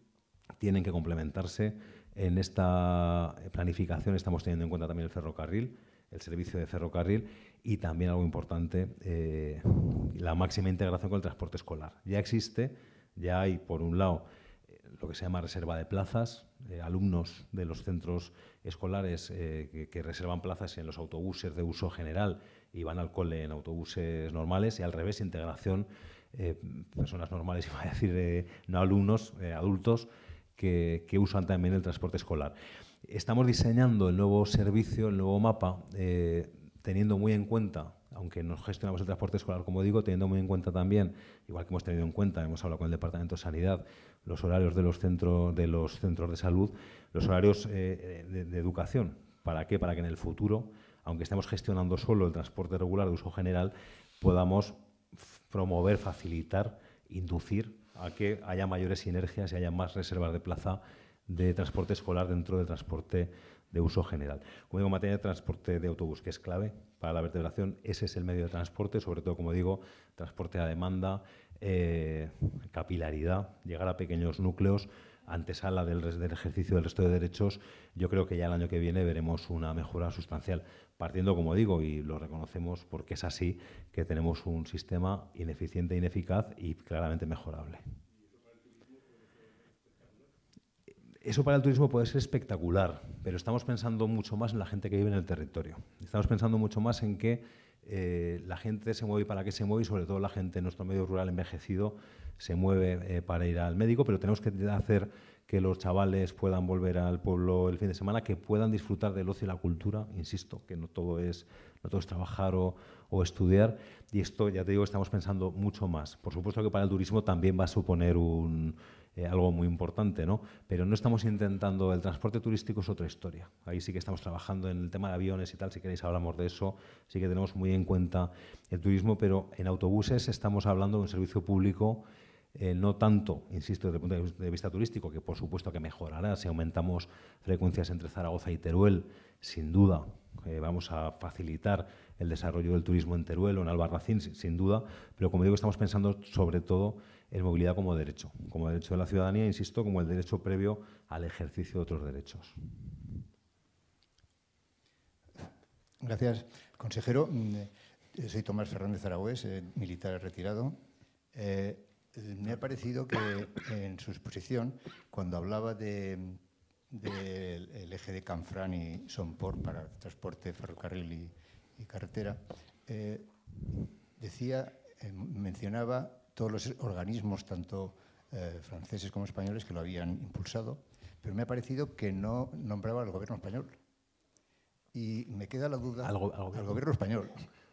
tienen que complementarse. En esta planificación estamos teniendo en cuenta también el ferrocarril, el servicio de ferrocarril y también algo importante, eh, la máxima integración con el transporte escolar. Ya existe ya hay, por un lado, lo que se llama reserva de plazas, eh, alumnos de los centros escolares eh, que, reservan plazas en los autobuses de uso general y van al cole en autobuses normales y al revés, integración, eh, personas normales, <laughs> iba a decir, no alumnos, adultos, que, usan también el transporte escolar. Estamos diseñando el nuevo servicio, el nuevo mapa, teniendo muy en cuenta aunque nos gestionamos el transporte escolar, como digo, teniendo muy en cuenta también, igual que hemos tenido en cuenta, hemos hablado con el Departamento de Sanidad, los horarios de los, centros de, los centros de salud, los horarios eh, de, de educación. ¿Para qué? Para que en el futuro, aunque estemos gestionando solo el transporte regular de uso general, podamos promover, facilitar, inducir a que haya mayores sinergias y haya más reservas de plaza de transporte escolar dentro del transporte de uso general. Como digo, materia de transporte de autobús, que es clave para la vertebración, ese es el medio de transporte, sobre todo, como digo, transporte a demanda, eh, capilaridad, llegar a pequeños núcleos, antesala del ejercicio del resto de derechos, yo creo que ya el año que viene veremos una mejora sustancial, partiendo, como digo, y lo reconocemos porque es así, que tenemos un sistema ineficiente, ineficaz y claramente mejorable. Eso para el turismo puede ser espectacular, pero estamos pensando mucho más en la gente que vive en el territorio. Estamos pensando mucho más en que eh, la gente se mueve y para qué se mueve, y sobre todo la gente en nuestro medio rural envejecido se mueve eh, para ir al médico, pero tenemos que hacer que los chavales puedan volver al pueblo el fin de semana, que puedan disfrutar del ocio y la cultura, insisto, que no todo es, no todo es trabajar o, o estudiar. Y esto, ya te digo, estamos pensando mucho más. Por supuesto que para el turismo también va a suponer un, eh, algo muy importante, ¿no? Pero no estamos intentando, el transporte turístico es otra historia. Ahí sí que estamos trabajando en el tema de aviones y tal, si queréis hablamos de eso, sí que tenemos muy en cuenta el turismo, pero en autobuses estamos hablando de un servicio público eh, no tanto, insisto, desde el punto de vista turístico, que por supuesto que mejorará si aumentamos frecuencias entre Zaragoza y Teruel, sin duda eh, vamos a facilitar el desarrollo del turismo en Teruel o en Albarracín, sin duda, pero como digo, estamos pensando sobre todo el movilidad como derecho, como derecho de la ciudadanía, insisto, como el derecho previo al ejercicio de otros derechos. Gracias, consejero. Mm, eh, soy Tomás Fernández Aragüés, eh, militar retirado. Eh, me ha parecido que en su exposición, cuando hablaba del de, eje de Canfrán y Sonpor para transporte, ferrocarril y, carretera, decía, mencionaba todos los organismos, tanto eh, franceses como españoles, que lo habían impulsado, pero me ha parecido que no nombraba al gobierno español. Y me queda la duda al, gobierno? español.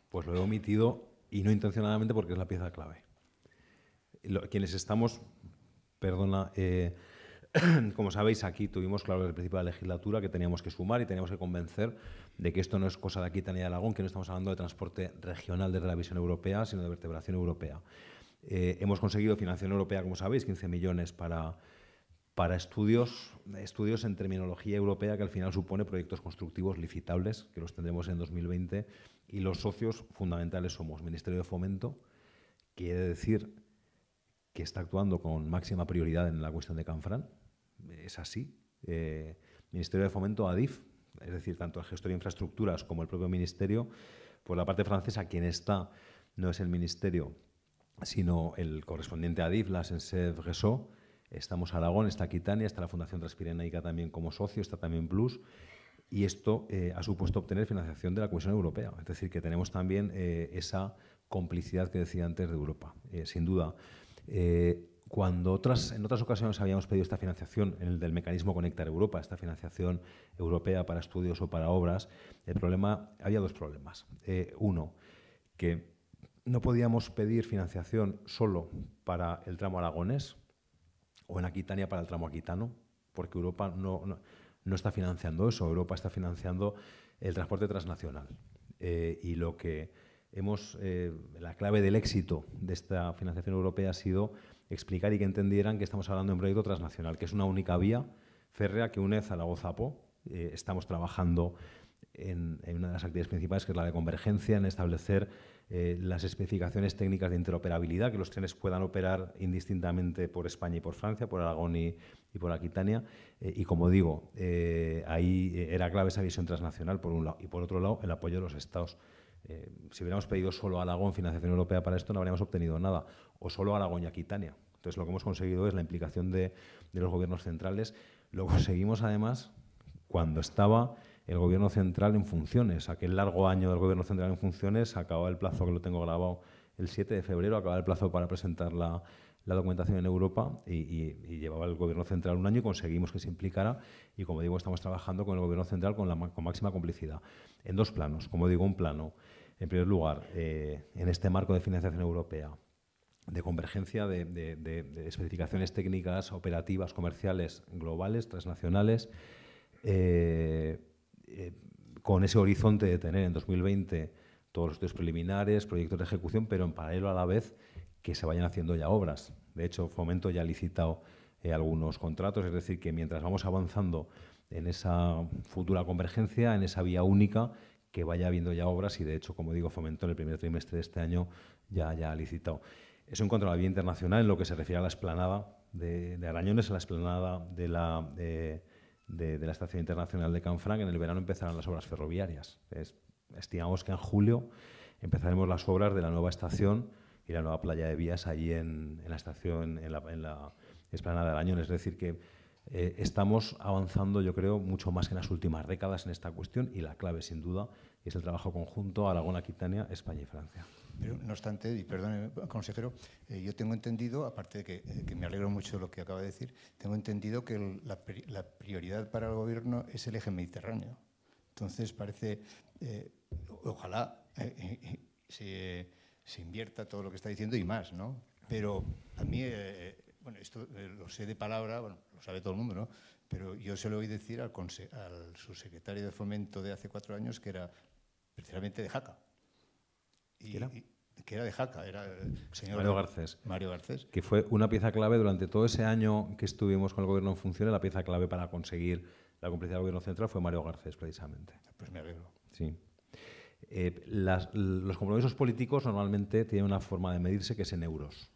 Pues lo he omitido y no intencionadamente porque es la pieza clave. quienes estamos, perdona, eh, <clears throat> como sabéis, aquí tuvimos claro desde el principio de la legislatura que teníamos que sumar y teníamos que convencer de que esto no es cosa de aquí, Tania de Aragón, que no estamos hablando de transporte regional desde la visión europea, sino de vertebración europea. Eh, hemos conseguido financiación europea, como sabéis, 15 millones para, para estudios, estudios en terminología europea que al final supone proyectos constructivos licitables, que los tendremos en 2020, y los socios fundamentales somos Ministerio de Fomento, quiere decir que está actuando con máxima prioridad en la cuestión de Canfrán, es así. Eh, ministerio de Fomento, ADIF, es decir, tanto el gestor de infraestructuras como el propio Ministerio, por pues la parte francesa, quien está no es el Ministerio, sino el correspondiente a DIF, la Sensev Resó. Estamos Aragón, está Aquitania, está la Fundación Transpirenaica también como socio, está también Plus. Y esto eh, ha supuesto obtener financiación de la Comisión Europea. Es decir, que tenemos también eh, esa complicidad que decía antes de Europa. Eh, sin duda, cuando otras, en otras ocasiones habíamos pedido esta financiación, del mecanismo Conectar Europa, esta financiación europea para estudios o para obras, el problema, había dos problemas. uno, que no podíamos pedir financiación solo para el tramo aragonés o en Aquitania para el tramo aquitano, porque Europa no, está financiando eso, Europa está financiando el transporte transnacional. Eh, y lo que hemos, eh, la clave del éxito de esta financiación europea ha sido explicar y que entendieran que estamos hablando de un proyecto transnacional, que es una única vía férrea que une Zaragoza-Po. Eh, estamos trabajando en, una de las actividades principales, que es la de convergencia, en establecer eh, las especificaciones técnicas de interoperabilidad, que los trenes puedan operar indistintamente por España y por Francia, por Aragón y, por Aquitania. Eh, y como digo, eh, ahí era clave esa visión transnacional, por un lado, y por otro lado, el apoyo de los Estados. si hubiéramos pedido solo a Aragón financiación europea para esto, no habríamos obtenido nada, o solo a Aragón y Aquitania. Entonces, lo que hemos conseguido es la implicación de, de los gobiernos centrales. Lo conseguimos, <laughs> además, cuando estaba el Gobierno Central en funciones. Aquel largo año del Gobierno Central en funciones acaba el plazo que lo tengo grabado el 7 de febrero, acababa el plazo para presentar la, documentación en Europa y, llevaba el Gobierno Central un año y conseguimos que se implicara y, como digo, estamos trabajando con el Gobierno Central con, la, máxima complicidad. En dos planos, como digo, un plano, en primer lugar, eh, en este marco de financiación europea, de convergencia de, especificaciones técnicas, operativas, comerciales, globales, transnacionales. Eh, eh, con ese horizonte de tener en 2020 todos los estudios preliminares, proyectos de ejecución, pero en paralelo a la vez que se vayan haciendo ya obras. De hecho, Fomento ya ha licitado eh, algunos contratos, es decir, que mientras vamos avanzando en esa futura convergencia, en esa vía única, que vaya habiendo ya obras y, de hecho, como digo, Fomento en el primer trimestre de este año ya, ya ha licitado. Eso en cuanto a la vía internacional, en lo que se refiere a la esplanada de, Arañones, a la esplanada de la de, la Estación Internacional de Canfranc, en el verano empezarán las obras ferroviarias. estimamos que en julio empezaremos las obras de la nueva estación y la nueva playa de vías allí en, la estación, en la, esplanada del Añón. Es decir, que eh, estamos avanzando, yo creo, mucho más que en las últimas décadas en esta cuestión y la clave, sin duda, es el trabajo conjunto Aragón, Aquitania, España y Francia. Pero, no obstante, y perdone, consejero, eh, yo tengo entendido, aparte de eh, que, me alegro mucho de lo que acaba de decir, tengo entendido que la, prioridad para el gobierno es el eje mediterráneo. Entonces, parece, eh, ojalá se, invierta todo lo que está diciendo y más, ¿no? Pero a mí, bueno, esto lo sé de palabra, bueno, lo sabe todo el mundo, ¿no? Pero yo se lo oí decir al, al subsecretario de Fomento de hace cuatro años, que era precisamente de Jaca que era de Jaca, era el señor Mario Garcés. Mario Garcés. Que fue una pieza clave durante todo ese año que estuvimos con el gobierno en funciones, la pieza clave para conseguir la complicidad del gobierno central fue Mario Garcés, precisamente. Pues me alegro. Sí. Eh, los compromisos políticos normalmente tienen una forma de medirse que es en euros.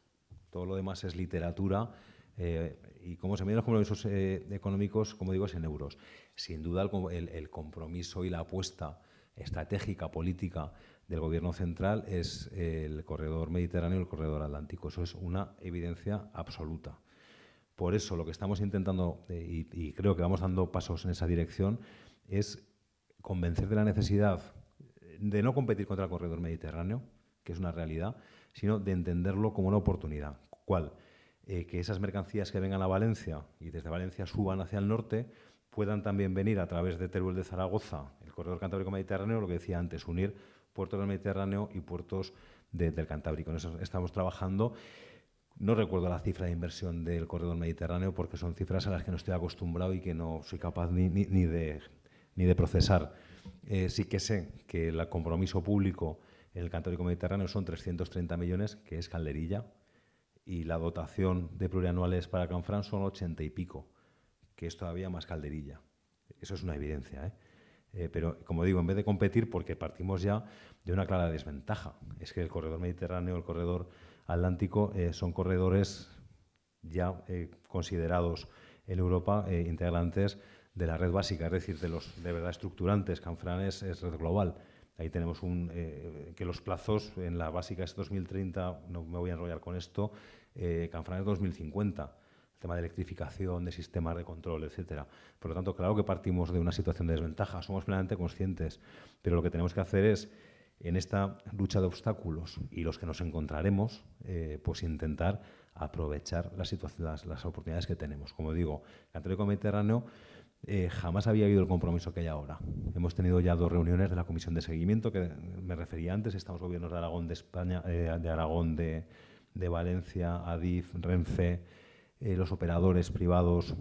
Todo lo demás es literatura. Eh, y cómo se miden los compromisos eh, económicos, como digo, es en euros. Sin duda el compromiso y la apuesta estratégica, política, del Gobierno central es el corredor mediterráneo y el corredor atlántico. Eso es una evidencia absoluta. Por eso lo que estamos intentando, eh, y, creo que vamos dando pasos en esa dirección, es convencer de la necesidad eh, de no competir contra el corredor mediterráneo, que es una realidad, sino de entenderlo como una oportunidad. ¿Cuál? Eh, que esas mercancías que vengan a Valencia y desde Valencia suban hacia el norte puedan también venir a través de Teruel de Zaragoza, el corredor cantábrico mediterráneo, lo que decía antes, unir puertos del Mediterráneo y puertos del Cantábrico. En eso estamos trabajando. No recuerdo la cifra de inversión del corredor mediterráneo porque son cifras a las que no estoy acostumbrado y que no soy capaz ni, de, procesar. Eh, sí que sé que el compromiso público en el Cantábrico Mediterráneo son 330 millones, que es calderilla, y la dotación de plurianuales para Canfrán son 80 y pico, que es todavía más calderilla. Eso es una evidencia. ¿eh? Eh, pero, como digo, en vez de competir, porque partimos ya de una clara desventaja. Es que el corredor mediterráneo, el corredor atlántico, eh, son corredores ya eh, considerados en Europa integrantes de la red básica, es decir, de los de verdad estructurantes. Canfranes es, red global. Ahí tenemos un, que los plazos en la básica es 2030, no me voy a enrollar con esto, Canfrán 2050 tema de electrificación, de sistemas de control, etcétera. Por lo tanto, claro que partimos de una situación de desventaja, somos plenamente conscientes, pero lo que tenemos que hacer es, en esta lucha de obstáculos y los que nos encontraremos, eh, pues intentar aprovechar las, situaciones, las, oportunidades que tenemos. Como digo, el Mediterráneo eh, jamás había habido el compromiso que hay ahora. Hemos tenido ya dos reuniones de la Comisión de Seguimiento, que me refería antes, estamos gobiernos de Aragón, de España, eh, de Aragón, de Valencia, Adif, Renfe eh, los operadores privados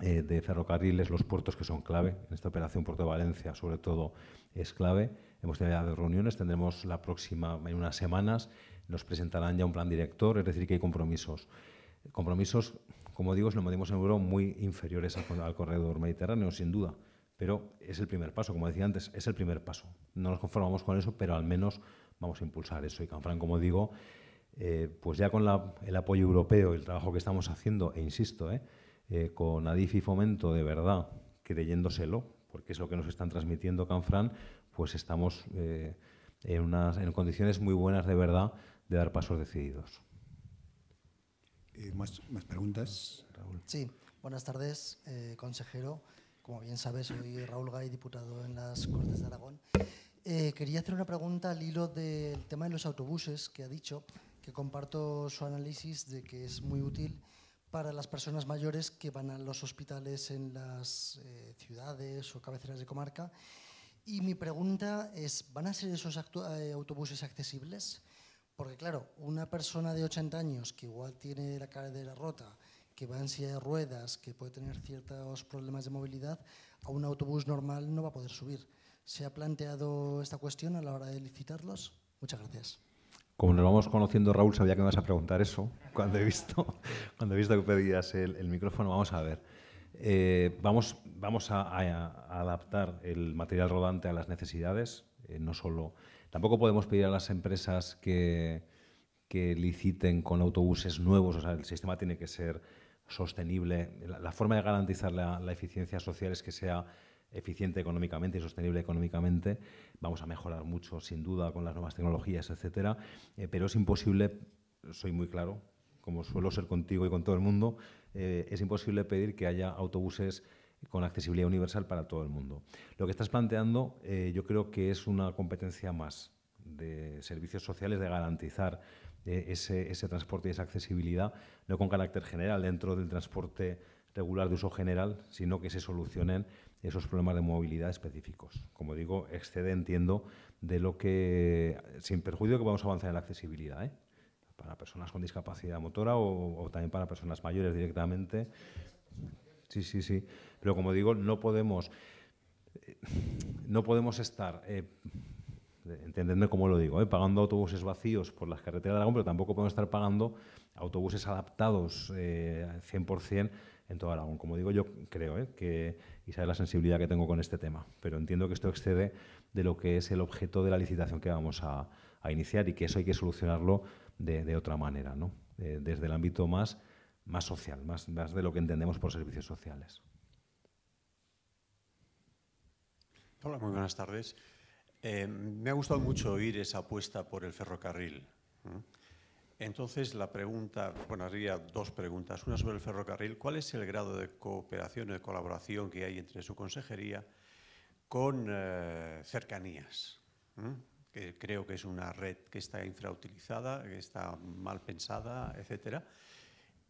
eh, de ferrocarriles, los puertos que son clave. En esta operación Puerto de Valencia, sobre todo, es clave. Hemos tenido reuniones, tendremos la próxima en unas semanas, nos presentarán ya un plan director, es decir, que hay compromisos. Compromisos, como digo, si lo medimos en euro, muy inferiores al, corredor mediterráneo, sin duda pero es el primer paso, como decía antes, es el primer paso. No nos conformamos con eso, pero al menos vamos a impulsar eso. Y Canfran, como digo, eh, pues ya con el apoyo europeo, el trabajo que estamos haciendo, e insisto, eh, eh, con Adif y Fomento, de verdad, creyéndoselo, porque es lo que nos están transmitiendo Canfran, pues estamos en, unas, en condiciones muy buenas de verdad de dar pasos decididos. ¿Más, preguntas, Sí, buenas tardes, consejero. Como bien sabes, soy Raúl Gay, diputado en las Cortes de Aragón. quería hacer una pregunta al hilo del tema de los autobuses que ha dicho que comparto su análisis de que es muy útil para las personas mayores que van a los hospitales en las eh, ciudades o cabeceras de comarca. Y mi pregunta es, ¿van a ser esos eh, autobuses accesibles? Porque claro, una persona de 80 años que igual tiene la cadera rota, que va en silla de ruedas, que puede tener ciertos problemas de movilidad, a un autobús normal no va a poder subir. ¿Se ha planteado esta cuestión a la hora de licitarlos? Muchas gracias. Como nos vamos conociendo, Raúl, sabía que me vas a preguntar eso <laughs> cuando he visto, cuando he visto que pedías el, micrófono. Vamos a ver. Eh, vamos vamos a, adaptar el material rodante a las necesidades. Eh, no solo, tampoco podemos pedir a las empresas que, que liciten con autobuses nuevos. O sea, el sistema tiene que ser sostenible. La, forma de garantizar la eficiencia social es que sea eficiente económicamente y sostenible económicamente. Vamos a mejorar mucho, sin duda, con las nuevas tecnologías, etcétera. Eh, pero es imposible, soy muy claro, como suelo ser contigo y con todo el mundo, eh, es imposible pedir que haya autobuses con accesibilidad universal para todo el mundo. Lo que estás planteando eh, yo creo que es una competencia más de servicios sociales de garantizar ese transporte y esa accesibilidad, no con carácter general dentro del transporte regular de uso general, sino que se solucionen esos problemas de movilidad específicos. Como digo, excede, entiendo, de lo que, sin perjuicio que vamos a avanzar en la accesibilidad, ¿eh? para personas con discapacidad motora o, también para personas mayores directamente. Sí, sí, sí. Pero como digo, no podemos, eh, no podemos estar, eh, entendiendo cómo lo digo, ¿eh? pagando autobuses vacíos por las carreteras de Aragón, pero tampoco podemos estar pagando autobuses adaptados 100% en todo Aragón. Como digo, yo creo ¿eh? que, y sabe la sensibilidad que tengo con este tema, pero entiendo que esto excede de lo que es el objeto de la licitación que vamos a, iniciar y que eso hay que solucionarlo de, otra manera, eh, desde el ámbito más, más social, más, de lo que entendemos por servicios sociales. Hola, muy buenas tardes. Eh, me ha gustado mucho oír esa apuesta por el ferrocarril. Entonces, la pregunta, bueno, haría dos preguntas. Una sobre el ferrocarril. ¿Cuál es el grado de cooperación o de colaboración que hay entre su consejería con eh, cercanías? ¿Mm? Que creo que es una red que está infrautilizada, que está mal pensada, etc.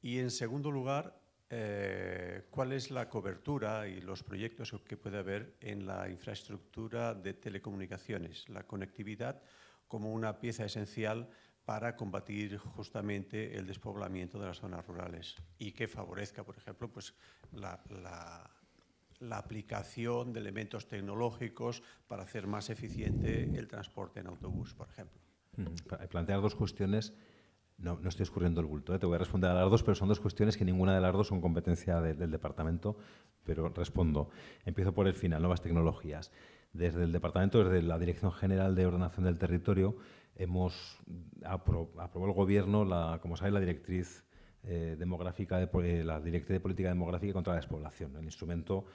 Y en segundo lugar, eh, cuál es la cobertura y los proyectos que puede haber en la infraestructura de telecomunicaciones, la conectividad como una pieza esencial para combatir justamente el despoblamiento de las zonas rurales y que favorezca, por ejemplo, pues, la, aplicación de elementos tecnológicos para hacer más eficiente el transporte en autobús, por ejemplo. Mm, Plantear dos cuestiones, no, no estoy escurriendo el bulto, ¿eh? te voy a responder a las dos, pero son dos cuestiones que ninguna de las dos son competencia del departamento, pero respondo. Empiezo por el final, nuevas tecnologías. Desde el departamento, desde la Dirección General de Ordenación del Territorio, hemos aprobado aprobó el Gobierno, la, como sabéis, la directriz eh, demográfica, de, eh, la directriz de política demográfica contra la despoblación, el instrumento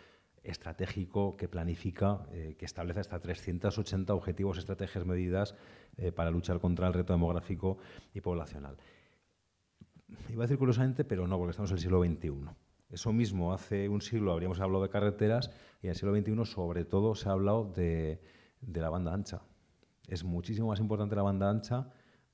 estratégico que planifica, eh, que establece hasta 380 objetivos, estrategias, medidas para luchar contra el reto demográfico y poblacional. Iba a decir curiosamente, pero no, porque estamos en el siglo XXI. Eso mismo, hace un siglo habríamos hablado de carreteras y en el siglo XXI sobre todo se ha hablado de, la banda ancha. Es muchísimo más importante la banda ancha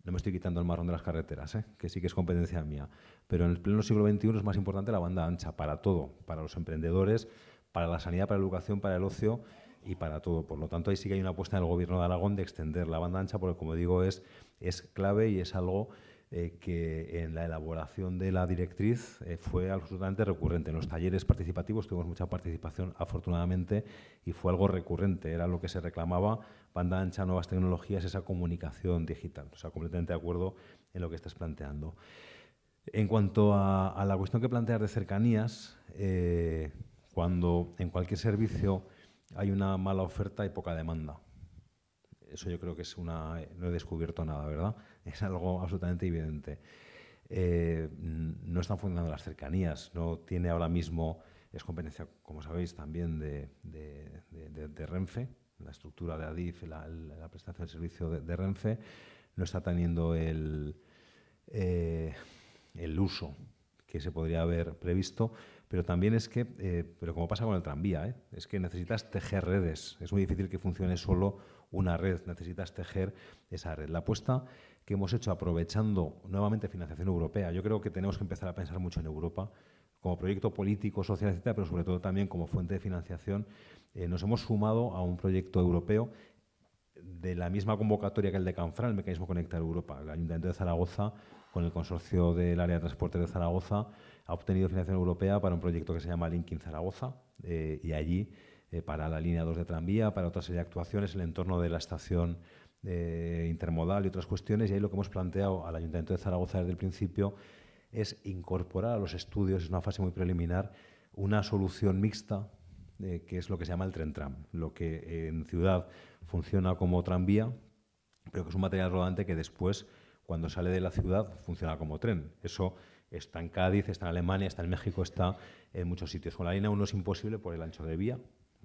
no me estoy quitando el marrón de las carreteras, ¿eh? que sí que es competencia mía, pero en el pleno siglo XXI es más importante la banda ancha para todo, para los emprendedores, para la sanidad, para la educación, para el ocio y para todo. Por lo tanto, ahí sí que hay una apuesta del Gobierno de Aragón de extender la banda ancha, porque como digo, es, es clave y es algo eh, que en la elaboración de la directriz eh, fue absolutamente recurrente. En los talleres participativos tuvimos mucha participación, afortunadamente, y fue algo recurrente. Era lo que se reclamaba, banda ancha, nuevas tecnologías, esa comunicación digital. O sea, completamente de acuerdo en lo que estás planteando. En cuanto a, la cuestión que planteas de cercanías, eh, cuando en cualquier servicio hay una mala oferta y poca demanda eso yo creo que es una... No he descubierto nada, ¿verdad? <laughs> Es algo absolutamente evidente. Eh, no están funcionando las cercanías, no tiene ahora mismo, es competencia, como sabéis, también de, Renfe, la estructura de ADIF, la, la prestación del servicio de, Renfe, no está teniendo el, eh, el uso que se podría haber previsto, pero también es que, eh, pero como pasa con el tranvía, es que necesitas tejer redes, es muy difícil que funcione solo una red, necesitas tejer esa red. La apuesta que hemos hecho aprovechando nuevamente financiación europea, yo creo que tenemos que empezar a pensar mucho en Europa como proyecto político, social, etcétera, pero sobre todo también como fuente de financiación, eh, nos hemos sumado a un proyecto europeo de la misma convocatoria que el de Canfran, el mecanismo Conectar Europa. El Ayuntamiento de Zaragoza, con el consorcio del área de transporte de Zaragoza, ha obtenido financiación europea para un proyecto que se llama in Zaragoza eh, y allí eh, para la línea 2 de tranvía, para otras serie de actuaciones, el entorno de la estación eh, intermodal y otras cuestiones. Y ahí lo que hemos planteado al Ayuntamiento de Zaragoza desde el principio es incorporar a los estudios, es una fase muy preliminar, una solución mixta, eh, que es lo que se llama el tren-tram, lo que en ciudad funciona como tranvía, pero que es un material rodante que después, cuando sale de la ciudad, funciona como tren. Eso está en Cádiz, está en Alemania, está en México, está en muchos sitios. Con la línea 1 es imposible por el ancho de vía,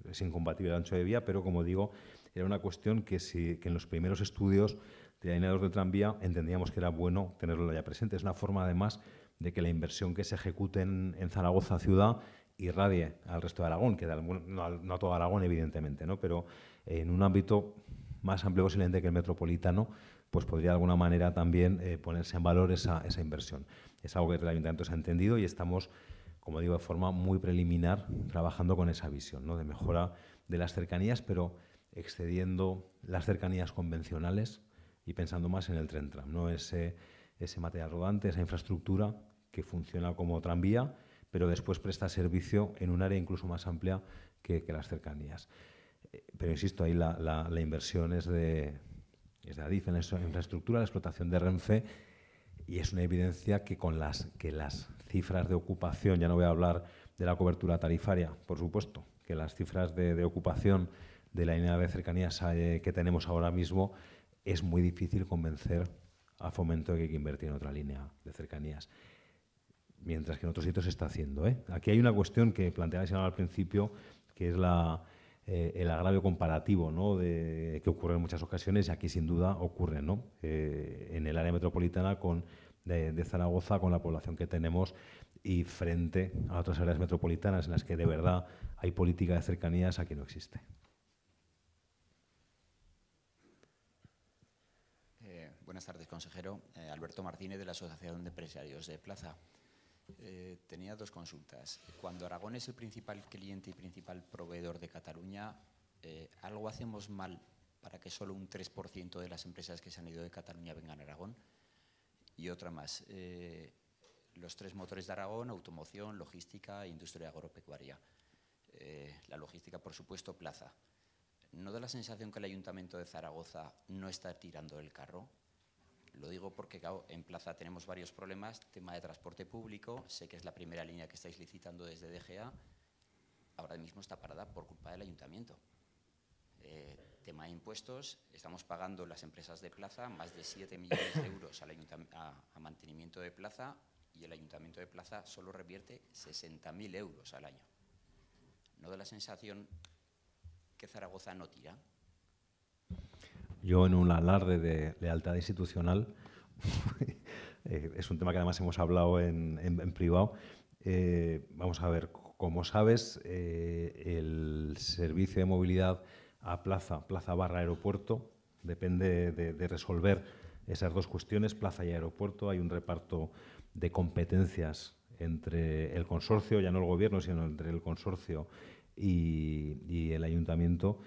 es incompatible el ancho de vía, pero como digo, era una cuestión que, si, en los primeros estudios de alineados de tranvía entendíamos que era bueno tenerlo ya presente. Es una forma, además, de que la inversión que se ejecute en, Zaragoza ciudad irradie al resto de Aragón, que no, a todo Aragón, evidentemente, ¿no? pero en un ámbito más amplio posiblemente que el metropolitano, pues podría de alguna manera también eh, ponerse en valor esa, esa inversión. Es algo que el Ayuntamiento se ha entendido y estamos como digo, de forma muy preliminar, trabajando con esa visión ¿no? de mejora de las cercanías, pero excediendo las cercanías convencionales y pensando más en el tren-tram, ¿no? ese, material rodante, esa infraestructura que funciona como tranvía, pero después presta servicio en un área incluso más amplia que, las cercanías. Eh, pero insisto, ahí la, inversión es de, Adif en esa infraestructura, la explotación de Renfe, y es una evidencia que con las que las cifras de ocupación, ya no voy a hablar de la cobertura tarifaria, por supuesto, que las cifras de, ocupación de la línea de cercanías eh, que tenemos ahora mismo es muy difícil convencer a Fomento de que hay que invertir en otra línea de cercanías. Mientras que en otros sitios se está haciendo. ¿eh? Aquí hay una cuestión que planteaba señor al principio, que es eh, el agravio comparativo, de, que ocurre en muchas ocasiones y aquí sin duda ocurre ¿no? en el área metropolitana con de, Zaragoza con la población que tenemos y frente a otras áreas metropolitanas en las que de verdad hay política de cercanías, a que no existe. Eh, buenas tardes, consejero. Eh, Alberto Martínez, de la Asociación de Empresarios de Plaza. Eh, tenía dos consultas. Cuando Aragón es el principal cliente y principal proveedor de Cataluña, ¿algo hacemos mal para que solo un 3% de las empresas que se han ido de Cataluña vengan a Aragón? y otra más. Eh, los tres motores de Aragón, automoción, logística e industria agropecuaria. Eh, la logística, por supuesto, plaza. ¿No da la sensación que el Ayuntamiento de Zaragoza no está tirando el carro? Lo digo porque en Plaza tenemos varios problemas, tema de transporte público, sé que es la primera línea que estáis licitando desde DGA, ahora mismo está parada por culpa del Ayuntamiento. Eh, tema de impuestos, estamos pagando las empresas de plaza más de 7 millones de euros a, mantenimiento de plaza y el ayuntamiento de plaza solo revierte 60.000 euros al año. ¿No da la sensación que Zaragoza no tira? Yo en un alarde de lealtad institucional, <laughs> eh, es un tema que además hemos hablado en, privado, eh, vamos a ver, como sabes, eh, el servicio de movilidad a plaza, plaza barra aeropuerto, depende de, resolver esas dos cuestiones, plaza y aeropuerto, hay un reparto de competencias entre el consorcio, ya no el gobierno, sino entre el consorcio y, el ayuntamiento.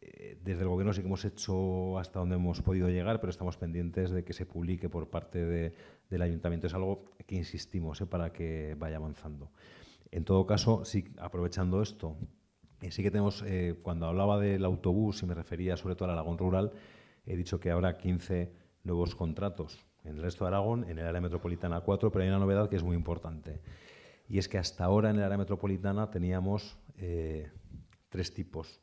Eh, desde el gobierno sí que hemos hecho hasta donde hemos podido llegar, pero estamos pendientes de que se publique por parte del ayuntamiento. Es algo que insistimos eh, para que vaya avanzando. En todo caso, sí, aprovechando esto, sí que tenemos, eh, cuando hablaba del autobús y me refería sobre todo al Aragón rural, he dicho que habrá 15 nuevos contratos en el resto de Aragón, en el área metropolitana 4, pero hay una novedad que es muy importante. Y es que hasta ahora en el área metropolitana teníamos eh, tres tipos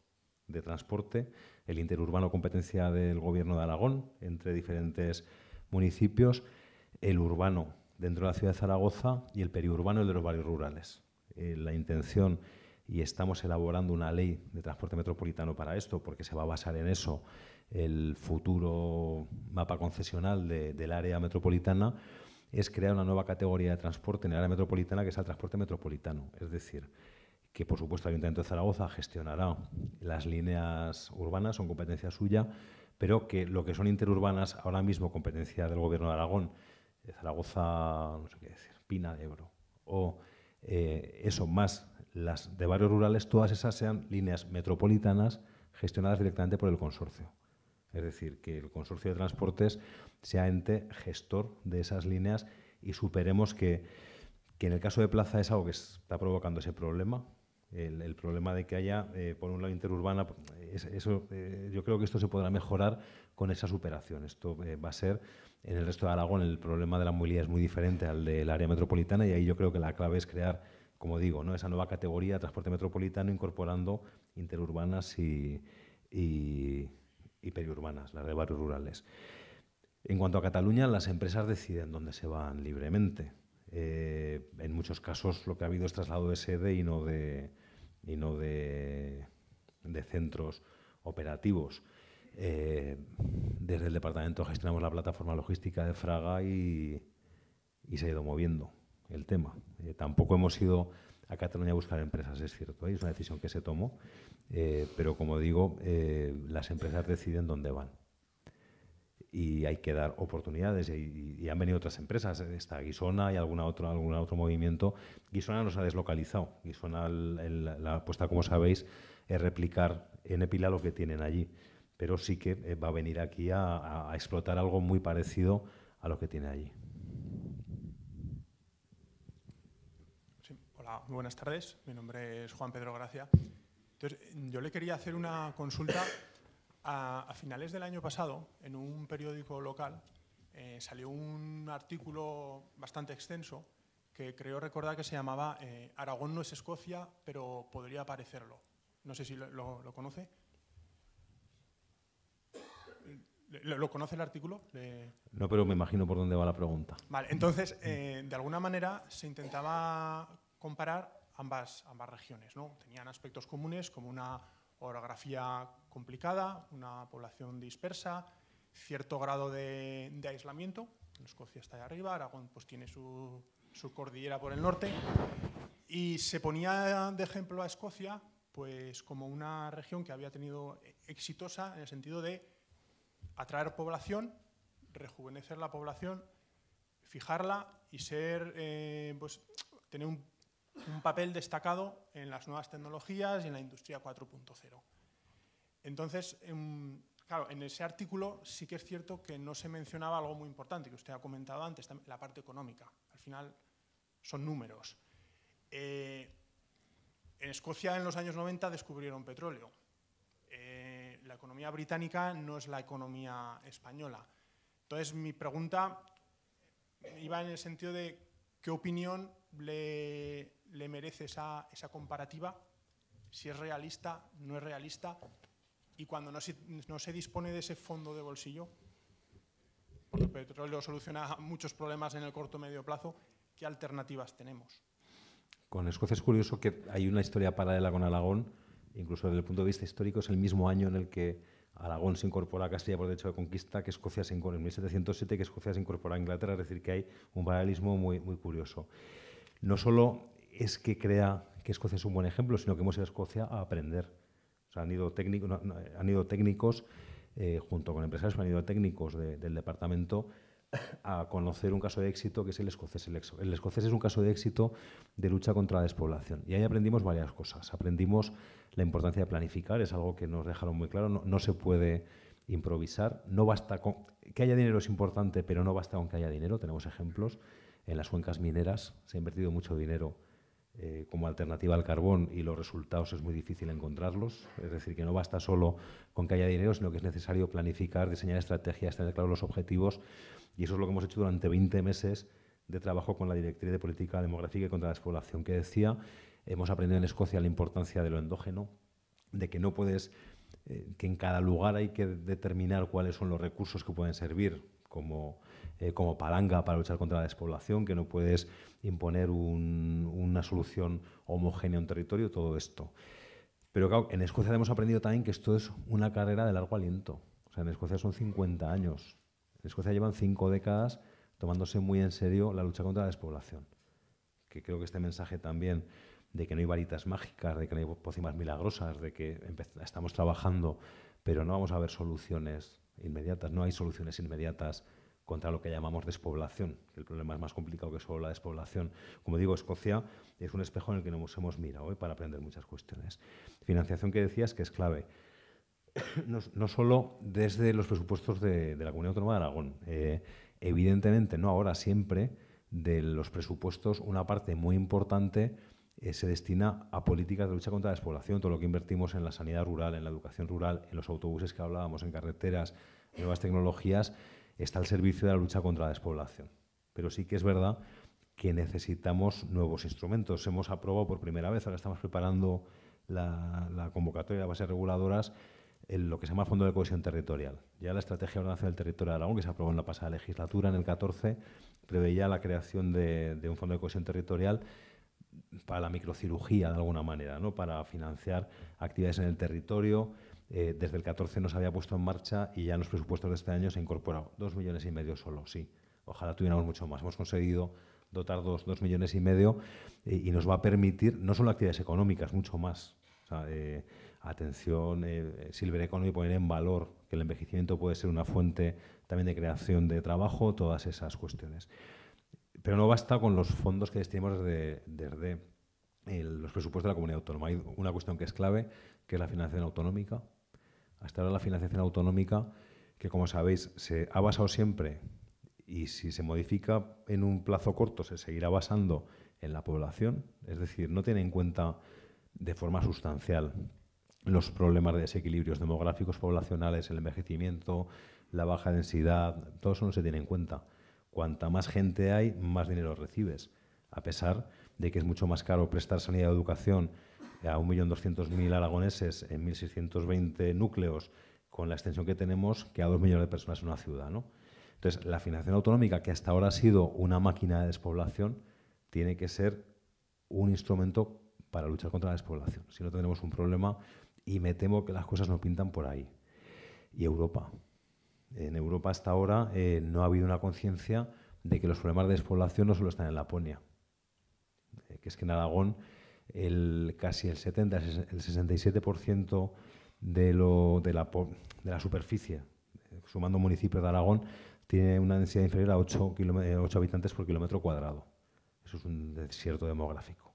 de transporte. El interurbano competencia del gobierno de Aragón entre diferentes municipios, el urbano dentro de la ciudad de Zaragoza y el periurbano el de los barrios rurales. Eh, la intención y estamos elaborando una ley de transporte metropolitano para esto, porque se va a basar en eso el futuro mapa concesional del área metropolitana, es crear una nueva categoría de transporte en el área metropolitana que es el transporte metropolitano. Es decir, que por supuesto el Ayuntamiento de Zaragoza gestionará las líneas urbanas, son competencia suya, pero que lo que son interurbanas ahora mismo competencia del Gobierno de Aragón, eh, Zaragoza, no sé qué decir, Pina de Ebro, o eh, eso más las de barrios rurales, todas esas sean líneas metropolitanas gestionadas directamente por el consorcio. Es decir, que el consorcio de transportes sea ente gestor de esas líneas y superemos que, en el caso de Plaza es algo que está provocando ese problema. El, problema de que haya, eh, por un lado, interurbana, eso, eh, yo creo que esto se podrá mejorar con esa superación. Esto eh, va a ser, en el resto de Aragón, el problema de la movilidad es muy diferente al del área metropolitana y ahí yo creo que la clave es crear como digo, esa nueva categoría de transporte metropolitano incorporando interurbanas y, periurbanas, las de barrios rurales. En cuanto a Cataluña, las empresas deciden dónde se van libremente. Eh, en muchos casos lo que ha habido es traslado de sede y no de, y no de, centros operativos. Eh, desde el departamento gestionamos la plataforma logística de Fraga y, y se ha ido moviendo el tema. Eh, tampoco hemos ido a Cataluña a buscar empresas, es cierto, es una decisión que se tomó, eh, pero como digo, eh, las empresas deciden dónde van. Y hay que dar oportunidades, y, han venido otras empresas, está Guisona y alguna algún otro movimiento. Guisona nos ha deslocalizado. Guisona, la apuesta, como sabéis, es replicar en Epila lo que tienen allí pero sí que va a venir aquí a, explotar algo muy parecido a lo que tiene allí. buenas tardes. Mi nombre es Juan Pedro Gracia. yo le quería hacer una consulta. A, finales del año pasado, en un periódico local, eh, salió un artículo bastante extenso que creo recordar que se llamaba eh, Aragón no es Escocia, pero podría aparecerlo. No sé si lo, conoce. ¿Lo, conoce el artículo? No, pero me imagino por dónde va la pregunta. Vale, entonces, eh, de alguna manera se intentaba comparar ambas, ambas regiones. ¿no? Tenían aspectos comunes como una orografía complicada, una población dispersa, cierto grado de, aislamiento. Escocia está ahí arriba, Aragón pues, tiene su, su cordillera por el norte. Y se ponía de ejemplo a Escocia pues, como una región que había tenido exitosa en el sentido de atraer población, rejuvenecer la población, fijarla y ser, eh, pues, tener un un papel destacado en las nuevas tecnologías y en la industria 4.0. Entonces, en, em, claro, en ese artículo sí que es cierto que no se mencionaba algo muy importante que usted ha comentado antes, la parte económica. Al final son números. Eh, en Escocia en los años 90 descubrieron petróleo. Eh, la economía británica no es la economía española. Entonces, mi pregunta iba en el sentido de qué opinión le, le merece esa, comparativa, si es realista, no es realista, y cuando no se, dispone de ese fondo de bolsillo, porque el petróleo soluciona muchos problemas en el corto medio plazo, ¿qué alternativas tenemos? Con Escocia es curioso que hay una historia paralela con Aragón, incluso desde el punto de vista histórico es el mismo año en el que Aragón se incorpora a Castilla por derecho de conquista, que Escocia se incorpora en 1707, que Escocia se incorpora a Inglaterra, es decir, que hay un paralelismo muy, muy curioso. No solo es que crea que Escocia es un buen ejemplo, sino que hemos ido a Escocia a aprender. O sea, han ido, han ido técnicos, eh, junto con empresarios, han ido técnicos del departamento a conocer un caso de éxito que es el escocés. El, el, escocés es un caso de éxito de lucha contra la despoblación. Y ahí aprendimos varias cosas. Aprendimos la importancia de planificar, es algo que nos dejaron muy claro, no, se puede improvisar, no basta con... Que haya dinero es importante, pero no basta con que haya dinero, tenemos ejemplos. En las cuencas mineras se ha invertido mucho dinero eh, como alternativa al carbón y los resultados es muy difícil encontrarlos. Es decir, que no basta solo con que haya dinero, sino que es necesario planificar, diseñar estrategias, tener claros los objetivos. Y eso es lo que hemos hecho durante 20 meses de trabajo con la Directriz de Política Demográfica y contra la Despoblación que decía. Hemos aprendido en Escocia la importancia de lo endógeno, de que no puedes, eh, que en cada lugar hay que determinar cuáles son los recursos que pueden servir como eh, como palanca para luchar contra la despoblación, que no puedes imponer una solución homogénea a un territorio, todo esto. Pero claro, en Escocia hemos aprendido también que esto es una carrera de largo aliento. O sea, en Escocia son 50 años. En Escocia llevan cinco décadas tomándose muy en serio la lucha contra la despoblación. Que creo que este mensaje también de que no hay varitas mágicas, de que no hay pocimas milagrosas, de que estamos trabajando, pero no vamos a ver soluciones inmediatas, no hay soluciones inmediatas contra lo que llamamos despoblación. El problema es más complicado que solo la despoblación. Como digo, Escocia es un espejo en el que nos hemos mirado hoy ¿eh? para aprender muchas cuestiones. Financiación que decías que es clave. <coughs> No, solo desde los presupuestos de, la Comunidad Autónoma de Aragón, eh, evidentemente, no ahora, siempre, de los presupuestos, una parte muy importante eh, se destina a políticas de lucha contra la despoblación, todo lo que invertimos en la sanidad rural, en la educación rural, en los autobuses que hablábamos, en carreteras, nuevas tecnologías, está al servicio de la lucha contra la despoblación. Pero sí que es verdad que necesitamos nuevos instrumentos. Hemos aprobado por primera vez, ahora estamos preparando la, convocatoria de bases reguladoras, en lo que se llama Fondo de Cohesión Territorial. Ya la Estrategia de Ordenación del Territorio de Aragón, que se aprobó en la pasada legislatura, en el 14, preveía la creación de, de un Fondo de Cohesión Territorial para la microcirugía, de alguna manera, ¿no? para financiar actividades en el territorio, eh, desde el 14 nos había puesto en marcha y ya en los presupuestos de este año se ha incorporado dos millones y medio solo, sí. Ojalá tuviéramos mucho más. Hemos conseguido dotar dos, millones y medio eh, y nos va a permitir no solo actividades económicas, mucho más. Eh, atención, Silver Economy, poner en valor que el envejecimiento puede ser una fuente también de creación de trabajo, todas esas cuestiones. Pero no basta con los fondos que destinamos desde, los presupuestos de la comunidad autónoma. Hay una cuestión que es clave, que es la financiación autonómica, hasta ahora la financiación autonómica, que como sabéis, se ha basado siempre y si se modifica en un plazo corto, se seguirá basando en la población, es decir, no tiene en cuenta de forma sustancial los problemas de desequilibrios demográficos poblacionales, el envejecimiento, la baja densidad, todo eso no se tiene en cuenta. Cuanta más gente hay, más dinero recibes, a pesar de que es mucho más caro prestar sanidad o educación a 1.200.000 aragoneses en 1.620 núcleos con la extensión que tenemos que a 2 millones de personas en una ciudad. Entonces, la financiación autonómica, que hasta ahora ha sido una máquina de despoblación, tiene que ser un instrumento para luchar contra la despoblación. Si no, tenemos un problema y me temo que las cosas no pintan por ahí. Y Europa. En Europa hasta ahora eh, no ha habido una conciencia de que los problemas de despoblación no solo están en Laponia, eh, que es que en Aragón el, casi el 70, el 67% de, lo, de, la, de la superficie, sumando municipios de Aragón, tiene una densidad inferior a 8, eh, habitantes por kilómetro cuadrado. Eso es un desierto demográfico.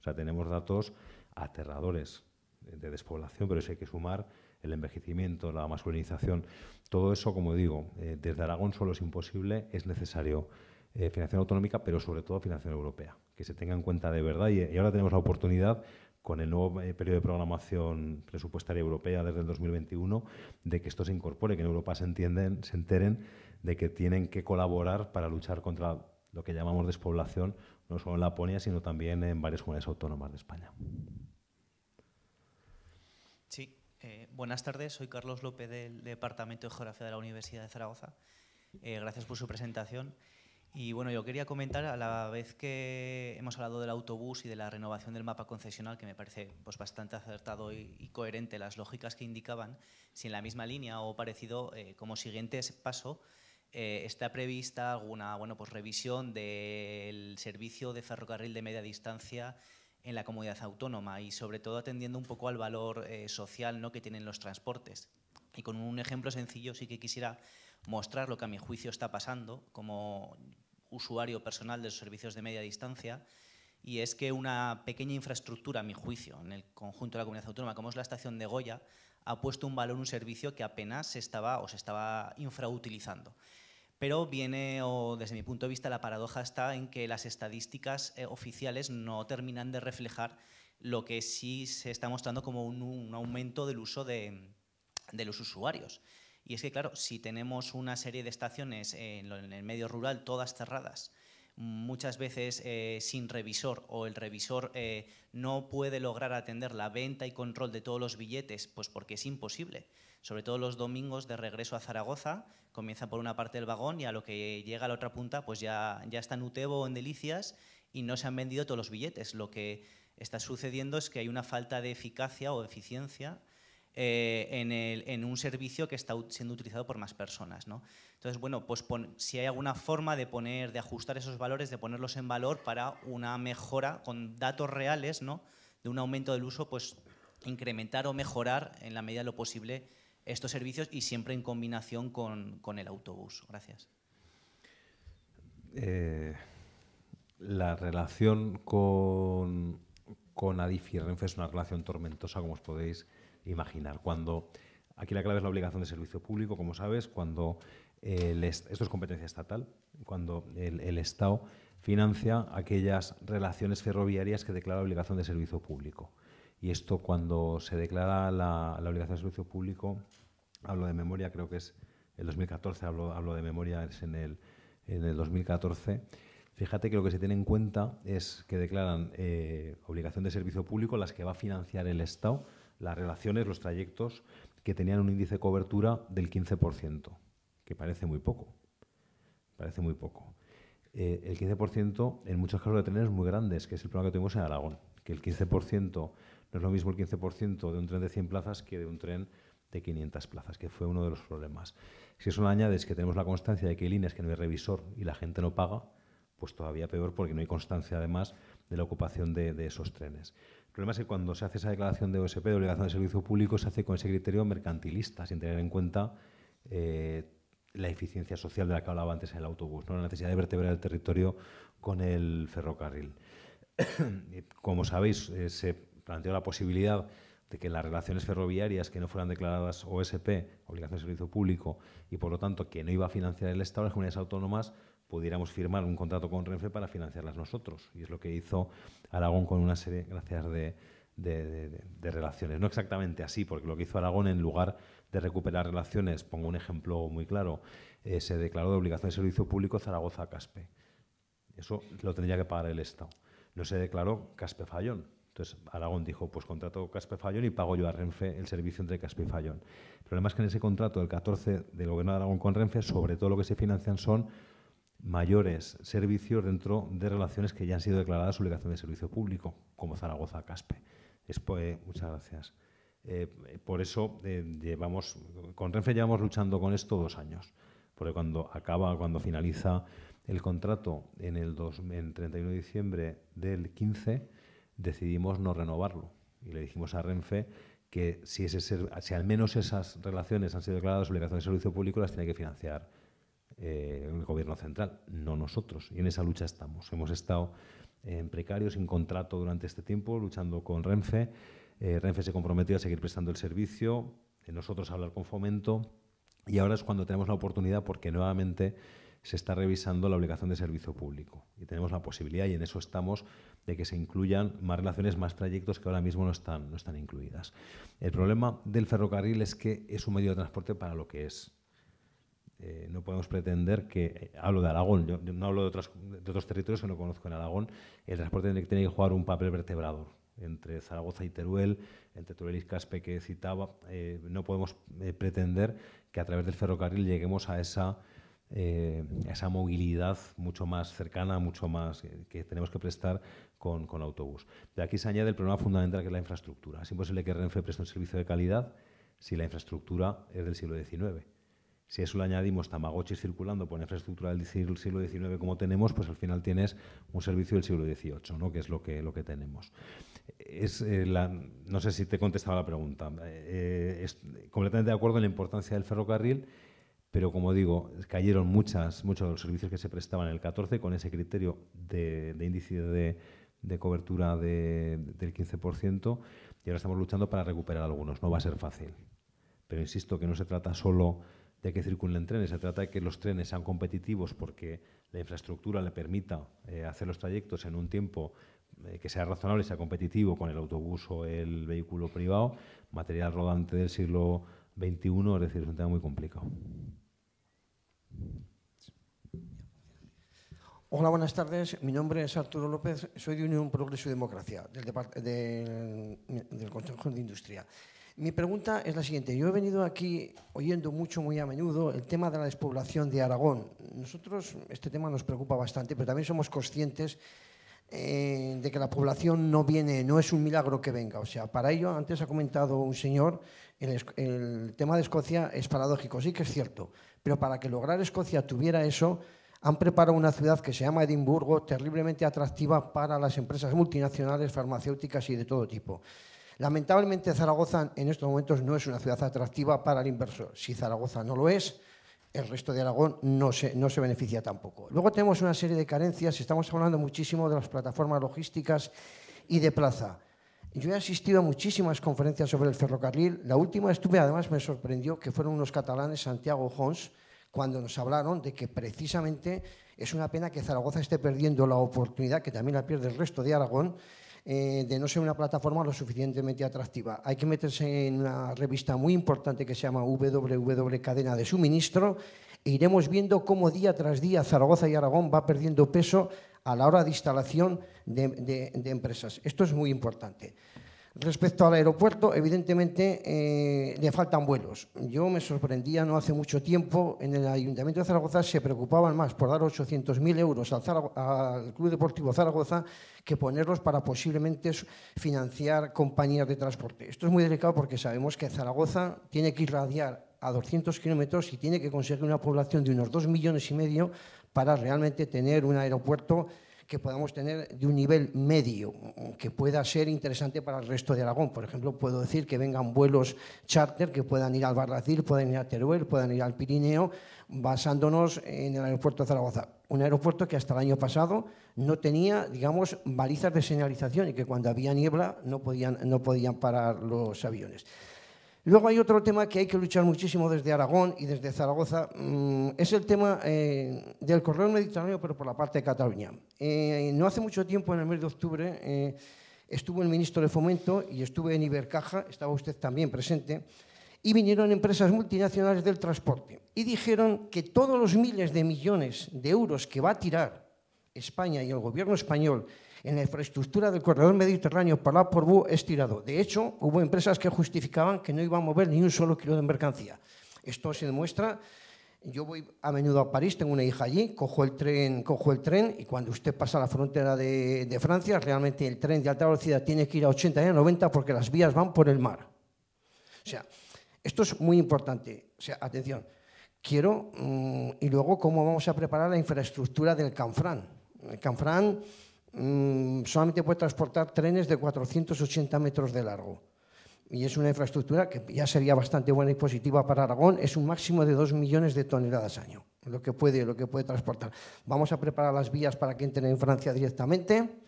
O sea, tenemos datos aterradores de despoblación, pero eso hay que sumar el envejecimiento, la masculinización. Todo eso, como digo, eh, desde Aragón solo es imposible, es necesario eh, financiación autonómica, pero sobre todo financiación europea que se tenga en cuenta de verdad. Y, ahora tenemos la oportunidad con el nuevo eh, periodo de programación presupuestaria europea desde el 2021, de que esto se incorpore, que en Europa se, entienden, se enteren de que tienen que colaborar para luchar contra lo que llamamos despoblación, no solo en Laponia, sino también en varias comunidades autónomas de España. Sí, eh, buenas tardes, soy Carlos López del Departamento de Geografía de la Universidad de Zaragoza. Eh, gracias por su presentación. Y bueno, yo quería comentar, a la vez que hemos hablado del autobús y de la renovación del mapa concesional, que me parece pues, bastante acertado y, coherente las lógicas que indicaban, si en la misma línea o parecido, eh, como siguiente paso, eh, está prevista alguna bueno, pues, revisión del servicio de ferrocarril de media distancia en la comunidad autónoma y sobre todo atendiendo un poco al valor eh, social ¿no? que tienen los transportes. Y con un ejemplo sencillo sí que quisiera mostrar lo que a mi juicio está pasando, como usuario personal de los servicios de media distancia, y es que una pequeña infraestructura, a mi juicio, en el conjunto de la comunidad autónoma, como es la estación de Goya, ha puesto un valor, un servicio que apenas se estaba o se estaba infrautilizando. Pero viene, o desde mi punto de vista, la paradoja está en que las estadísticas eh, oficiales no terminan de reflejar lo que sí se está mostrando como un, aumento del uso de los usuarios. Y es que, claro, si tenemos una serie de estaciones en el medio rural todas cerradas, muchas veces eh, sin revisor o el revisor eh, no puede lograr atender la venta y control de todos los billetes, pues porque es imposible. Sobre todo los domingos de regreso a Zaragoza, comienza por una parte del vagón y a lo que llega a la otra punta, pues ya, ya está en o en Delicias y no se han vendido todos los billetes. Lo que está sucediendo es que hay una falta de eficacia o eficiencia eh, en, un servicio que está siendo utilizado por más personas. Entonces, bueno, pues si hay alguna forma de poner, de ajustar esos valores, de ponerlos en valor para una mejora con datos reales, de un aumento del uso, pues incrementar o mejorar en la medida de lo posible estos servicios y siempre en combinación con, el autobús. Gracias. Eh, la relación con, con Adif y Renfe es una relación tormentosa, como os podéis imaginar. Cuando Aquí la clave es la obligación de servicio público, como sabes, cuando el, esto es competencia estatal, cuando el, Estado financia aquellas relaciones ferroviarias que declara obligación de servicio público. Y esto cuando se declara la, obligación de servicio público, hablo de memoria, creo que es el 2014, hablo, hablo de memoria, es en el, 2014. Fíjate que lo que se tiene en cuenta es que declaran eh, obligación de servicio público las que va a financiar el Estado las relaciones, los trayectos que tenían un índice de cobertura del 15%, que parece muy poco. Parece muy poco. Eh, el 15% en muchos casos de trenes muy grandes, que es el problema que tuvimos en Aragón, que el 15% no es lo mismo el 15% de un tren de 100 plazas que de un tren de 500 plazas, que fue uno de los problemas. Si eso lo añades que tenemos la constancia de que hay líneas que no hay revisor y la gente no paga, pues todavía peor porque no hay constancia además de la ocupación de esos trenes. El problema es que cuando se hace esa declaración de OSP, de obligación de servicio público, se hace con ese criterio mercantilista, sin tener en cuenta eh, la eficiencia social de la que hablaba antes en el autobús, ¿no? la necesidad de vertebrar el territorio con el ferrocarril. <coughs> Como sabéis, eh, se planteó la posibilidad de que las relaciones ferroviarias que no fueran declaradas OSP, obligación de servicio público, y por lo tanto que no iba a financiar el Estado, las comunidades autónomas pudiéramos firmar un contrato con Renfe para financiarlas nosotros. Y es lo que hizo Aragón con una serie, gracias de, relaciones. No exactamente así, porque lo que hizo Aragón, en lugar de recuperar relaciones, pongo un ejemplo muy claro, eh, se declaró de obligación de servicio público Zaragoza-Caspe. Eso lo tendría que pagar el Estado. No se declaró Caspe-Fallón. Entonces Aragón dijo, pues contrato Caspe-Fallón y pago yo a Renfe el servicio entre Caspe y Fallón. El problema es que en ese contrato del 14 del Gobierno de Aragón con Renfe, sobre todo lo que se financian son mayores servicios dentro de relaciones que ya han sido declaradas obligación de servicio público, como Zaragoza Caspe. Después, eh, muchas gracias. Eh, por eso eh, llevamos, con Renfe llevamos luchando con esto dos años, porque cuando acaba, cuando finaliza el contrato en el, 31 de diciembre del 15, decidimos no renovarlo y le dijimos a Renfe que si, ese, si al menos esas relaciones han sido declaradas obligación de servicio público, las tiene que financiar eh, el gobierno central, no nosotros. Y en esa lucha estamos. Hemos estado eh, en precario, sin contrato durante este tiempo, luchando con Renfe. Eh, Renfe se comprometió a seguir prestando el servicio, nosotros a hablar con Fomento. Y ahora es cuando tenemos la oportunidad porque nuevamente se está revisando la obligación de servicio público. Y tenemos la posibilidad, y en eso estamos, de que se incluyan más relaciones, más trayectos que ahora mismo no están, no están incluidas. El problema del ferrocarril es que es un medio de transporte para lo que es eh, no podemos pretender que, eh, hablo de Aragón, no hablo de, de otros territorios que no conozco en Aragón, el transporte tiene, que jugar un papel vertebrador entre Zaragoza y Teruel, entre Teruel y Caspe que citaba, eh, no podemos pretender que a través del ferrocarril lleguemos a esa, movilidad mucho más cercana, mucho más que tenemos que prestar con, con, autobús. De aquí se añade el problema fundamental que es la infraestructura. Es imposible que Renfe preste un servicio de calidad si la infraestructura es del siglo XIX. Si a eso le añadimos Tamagotchi circulando por infraestructura del siglo XIX como tenemos, pues al final tienes un servicio del siglo XVIII, ¿no? que es lo que, lo que tenemos. Es, eh, no sé si te he contestado la pregunta. Eh, es completamente de acuerdo en la importancia del ferrocarril, pero como digo, cayeron muchas, muchos de los servicios que se prestaban en el XIV con ese criterio de, índice de, cobertura del 15% y ahora estamos luchando para recuperar algunos. No va a ser fácil. Pero insisto que no se trata solo de que circulen trenes, se trata de que los trenes sean competitivos porque la infraestructura le permita eh, hacer los trayectos en un tiempo eh, que sea razonable, sea competitivo con el autobús o el vehículo privado, material rodante del siglo XXI, es decir, es un tema muy complicado. Hola, buenas tardes. Mi nombre es Arturo López, soy de Unión Progreso y Democracia, del, del Consejo de Industria. Mi pregunta es la siguiente. Yo he venido aquí oyendo mucho, muy a menudo, el tema de la despoblación de Aragón. Nosotros este tema nos preocupa bastante, pero también somos conscientes eh, de que la población no viene, no es un milagro que venga. O sea, para ello, antes ha comentado un señor, el tema de Escocia es paradójico, sí que es cierto, pero para que lograr Escocia tuviera eso, han preparado una ciudad que se llama Edimburgo, terriblemente atractiva para las empresas multinacionales, farmacéuticas y de todo tipo. Lamentablemente Zaragoza en estos momentos no es una ciudad atractiva para el inversor. Si Zaragoza no lo es, el resto de Aragón no se, beneficia tampoco. Luego tenemos una serie de carencias, estamos hablando muchísimo de las plataformas logísticas y de plaza. Yo he asistido a muchísimas conferencias sobre el ferrocarril. La última estuve, además me sorprendió que fueron unos catalanes, Santiago Jones cuando nos hablaron de que precisamente es una pena que Zaragoza esté perdiendo la oportunidad, que también la pierde el resto de Aragón, eh, de no ser una plataforma lo suficientemente atractiva. Hay que meterse en una revista muy importante que se llama WW Cadena de Suministro e iremos viendo cómo día tras día Zaragoza y Aragón va perdiendo peso a la hora de instalación de empresas. Esto es muy importante. Respecto al aeropuerto, evidentemente eh, le faltan vuelos. Yo me sorprendía no hace mucho tiempo, en el Ayuntamiento de Zaragoza se preocupaban más por dar 800.000 euros al, al, Club Deportivo Zaragoza que ponerlos para posiblemente financiar compañías de transporte. Esto es muy delicado porque sabemos que Zaragoza tiene que irradiar a 200 kilómetros y tiene que conseguir una población de unos 2 millones y medio para realmente tener un aeropuerto que podamos tener de un nivel medio, que pueda ser interesante para el resto de Aragón. Por ejemplo, puedo decir que vengan vuelos charter que puedan ir al Barracil, puedan ir a Teruel, puedan ir al Pirineo, basándonos en el aeropuerto de Zaragoza. Un aeropuerto que hasta el año pasado no tenía, digamos, balizas de señalización y que cuando había niebla no podían parar los aviones. Luego hay otro tema que hay que luchar muchísimo desde Aragón y desde Zaragoza, mm, es el tema eh, del correo mediterráneo, pero por la parte de Cataluña. Eh, no hace mucho tiempo, en el mes de octubre, eh, estuvo el ministro de Fomento y estuve en Ibercaja, estaba usted también presente, y vinieron empresas multinacionales del transporte y dijeron que todos los miles de millones de euros que va a tirar España y el gobierno español en la infraestructura del corredor mediterráneo para por Bú es tirado. De hecho, hubo empresas que justificaban que no iban a mover ni un solo kilo de mercancía. Esto se demuestra yo voy a menudo a París, tengo una hija allí, cojo el tren, cojo el tren y cuando usted pasa la frontera de, Francia, realmente el tren de alta velocidad tiene que ir a 80 y a 90 porque las vías van por el mar. O sea, esto es muy importante. O sea, atención, quiero... Mm, y luego, ¿cómo vamos a preparar la infraestructura del Canfrán? El Canfrán Mm, solamente puede transportar trenes de 480 metros de largo. Y es una infraestructura que ya sería bastante buena y positiva para Aragón. Es un máximo de 2 millones de toneladas al año, lo que puede, lo que puede transportar. Vamos a preparar las vías para que entren en Francia directamente.